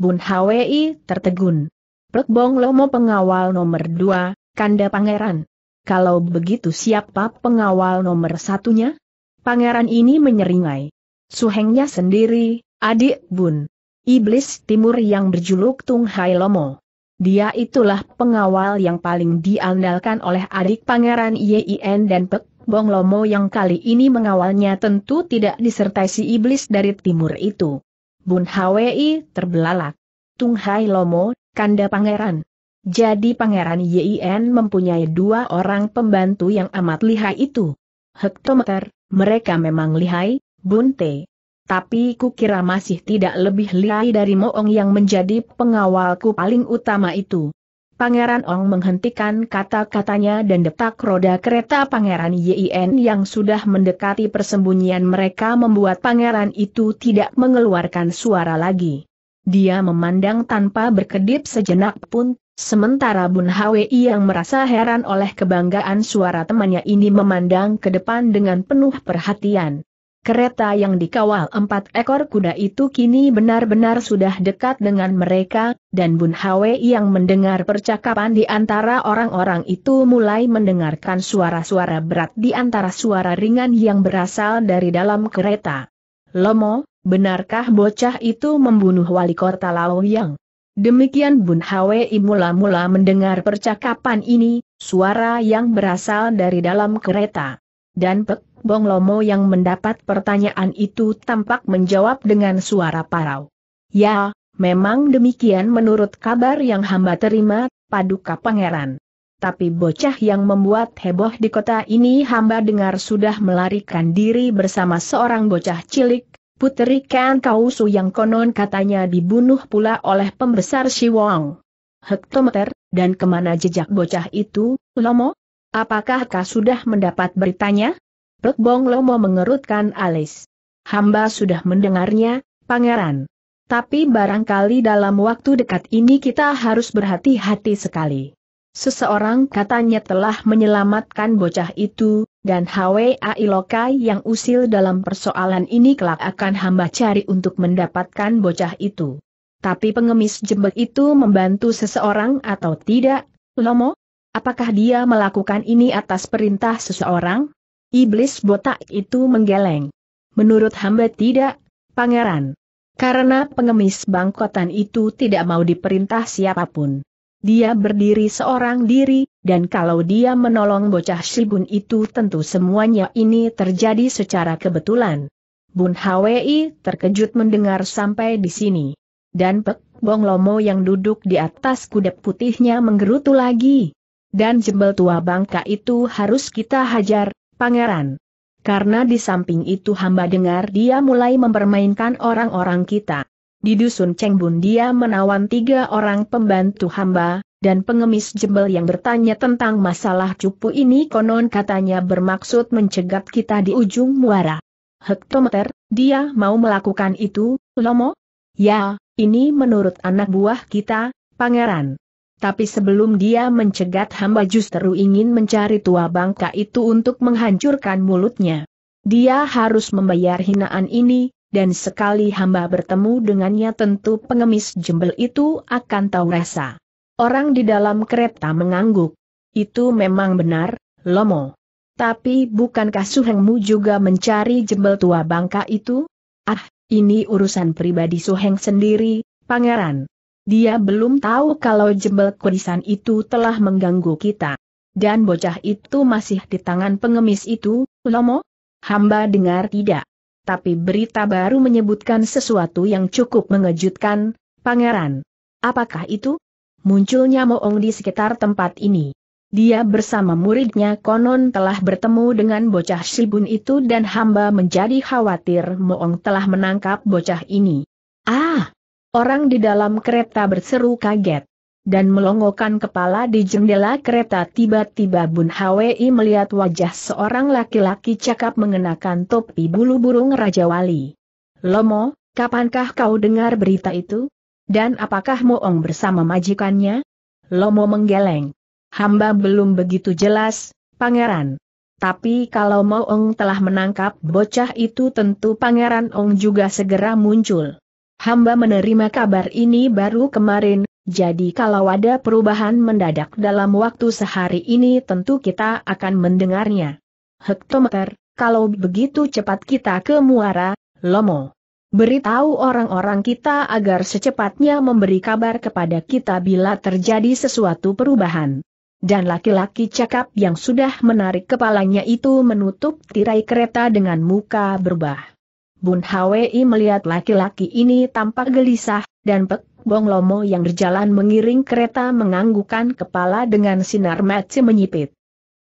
Bun Hwi tertegun. Plek Bong Lomo pengawal nomor dua, kanda pangeran. Kalau begitu siapa pengawal nomor satunya? Pangeran ini menyeringai. Suhengnya sendiri, adik Bun. Iblis Timur yang berjuluk Tung Hai Lomo. Dia itulah pengawal yang paling diandalkan oleh adik pangeran Yin dan Pek Bong Lomo yang kali ini mengawalnya tentu tidak disertai si iblis dari timur itu. Bun Hwi terbelalak. Tung Hai Lomo, kanda pangeran. Jadi pangeran Yin mempunyai dua orang pembantu yang amat lihai itu. Hektometer, mereka memang lihai, Bun Te. Tapi kukira masih tidak lebih lihai dari Moong yang menjadi pengawalku paling utama itu. Pangeran Ong menghentikan kata-katanya dan detak roda kereta Pangeran Yin yang sudah mendekati persembunyian mereka membuat pangeran itu tidak mengeluarkan suara lagi. Dia memandang tanpa berkedip sejenak pun, sementara Bun Hwi yang merasa heran oleh kebanggaan suara temannya ini memandang ke depan dengan penuh perhatian. Kereta yang dikawal empat ekor kuda itu kini benar-benar sudah dekat dengan mereka, dan Bun Hwe yang mendengar percakapan di antara orang-orang itu mulai mendengarkan suara-suara berat di antara suara ringan yang berasal dari dalam kereta. Lomo, benarkah bocah itu membunuh wali kota Yang? Demikian Bun Hwe mula-mula mendengar percakapan ini, suara yang berasal dari dalam kereta. Dan Pek Bong Lomo yang mendapat pertanyaan itu tampak menjawab dengan suara parau. Ya, memang demikian menurut kabar yang hamba terima, paduka pangeran. Tapi bocah yang membuat heboh di kota ini hamba dengar sudah melarikan diri bersama seorang bocah cilik, putri Kan Kausu yang konon katanya dibunuh pula oleh pembesar Wong. Hektometer, dan kemana jejak bocah itu, Lomo? Apakah kau sudah mendapat beritanya? Pek Bong Lomo mengerutkan alis. Hamba sudah mendengarnya, pangeran. Tapi barangkali dalam waktu dekat ini kita harus berhati-hati sekali. Seseorang katanya telah menyelamatkan bocah itu, dan Hwa Ilokai yang usil dalam persoalan ini kelak akan hamba cari untuk mendapatkan bocah itu. Tapi pengemis jembek itu membantu seseorang atau tidak, Lomo? Apakah dia melakukan ini atas perintah seseorang? Iblis botak itu menggeleng. Menurut hamba tidak, pangeran. Karena pengemis bangkotan itu tidak mau diperintah siapapun. Dia berdiri seorang diri, dan kalau dia menolong bocah Shibun itu tentu semuanya ini terjadi secara kebetulan. Bun Hwi terkejut mendengar sampai di sini. Dan Pek Bong Lomo yang duduk di atas kuda putihnya menggerutu lagi. Dan jembel tua bangka itu harus kita hajar, Pangeran. Karena di samping itu hamba dengar dia mulai mempermainkan orang-orang kita. Di dusun Cengbun dia menawan tiga orang pembantu hamba, dan pengemis jebel yang bertanya tentang masalah cupu ini konon katanya bermaksud mencegat kita di ujung muara. Hektometer, dia mau melakukan itu, Lomo? Ya, ini menurut anak buah kita, pangeran. Tapi sebelum dia mencegat hamba justru ingin mencari tua bangka itu untuk menghancurkan mulutnya. Dia harus membayar hinaan ini, dan sekali hamba bertemu dengannya tentu pengemis jembel itu akan tahu rasa. Orang di dalam kereta mengangguk. Itu memang benar, Lomo. Tapi bukankah Suhengmu juga mencari jembel tua bangka itu? Ah, ini urusan pribadi Suheng sendiri, pangeran. Dia belum tahu kalau jembel kurisan itu telah mengganggu kita. Dan bocah itu masih di tangan pengemis itu, Lomo? Hamba dengar tidak. Tapi berita baru menyebutkan sesuatu yang cukup mengejutkan, pangeran. Apakah itu? Munculnya Moong di sekitar tempat ini. Dia bersama muridnya konon telah bertemu dengan bocah Shibun itu dan hamba menjadi khawatir Moong telah menangkap bocah ini. Ah! Orang di dalam kereta berseru kaget. Dan melongokkan kepala di jendela kereta tiba-tiba Bun Hwi melihat wajah seorang laki-laki cakap mengenakan topi bulu burung Raja Wali. Lomo, kapankah kau dengar berita itu? Dan apakah Moong bersama majikannya? Lomo menggeleng. Hamba belum begitu jelas, pangeran. Tapi kalau Moong telah menangkap bocah itu tentu pangeran Ong juga segera muncul. Hamba menerima kabar ini baru kemarin, jadi kalau ada perubahan mendadak dalam waktu sehari ini tentu kita akan mendengarnya. Hektometer, kalau begitu cepat kita ke Muara, Lomo. Beritahu orang-orang kita agar secepatnya memberi kabar kepada kita bila terjadi sesuatu perubahan. Dan laki-laki cakap yang sudah menarik kepalanya itu menutup tirai kereta dengan muka berubah. Bun Hwi melihat laki-laki ini tampak gelisah, dan Pek Bong Lomo yang berjalan mengiring kereta menganggukan kepala dengan sinar mati menyipit.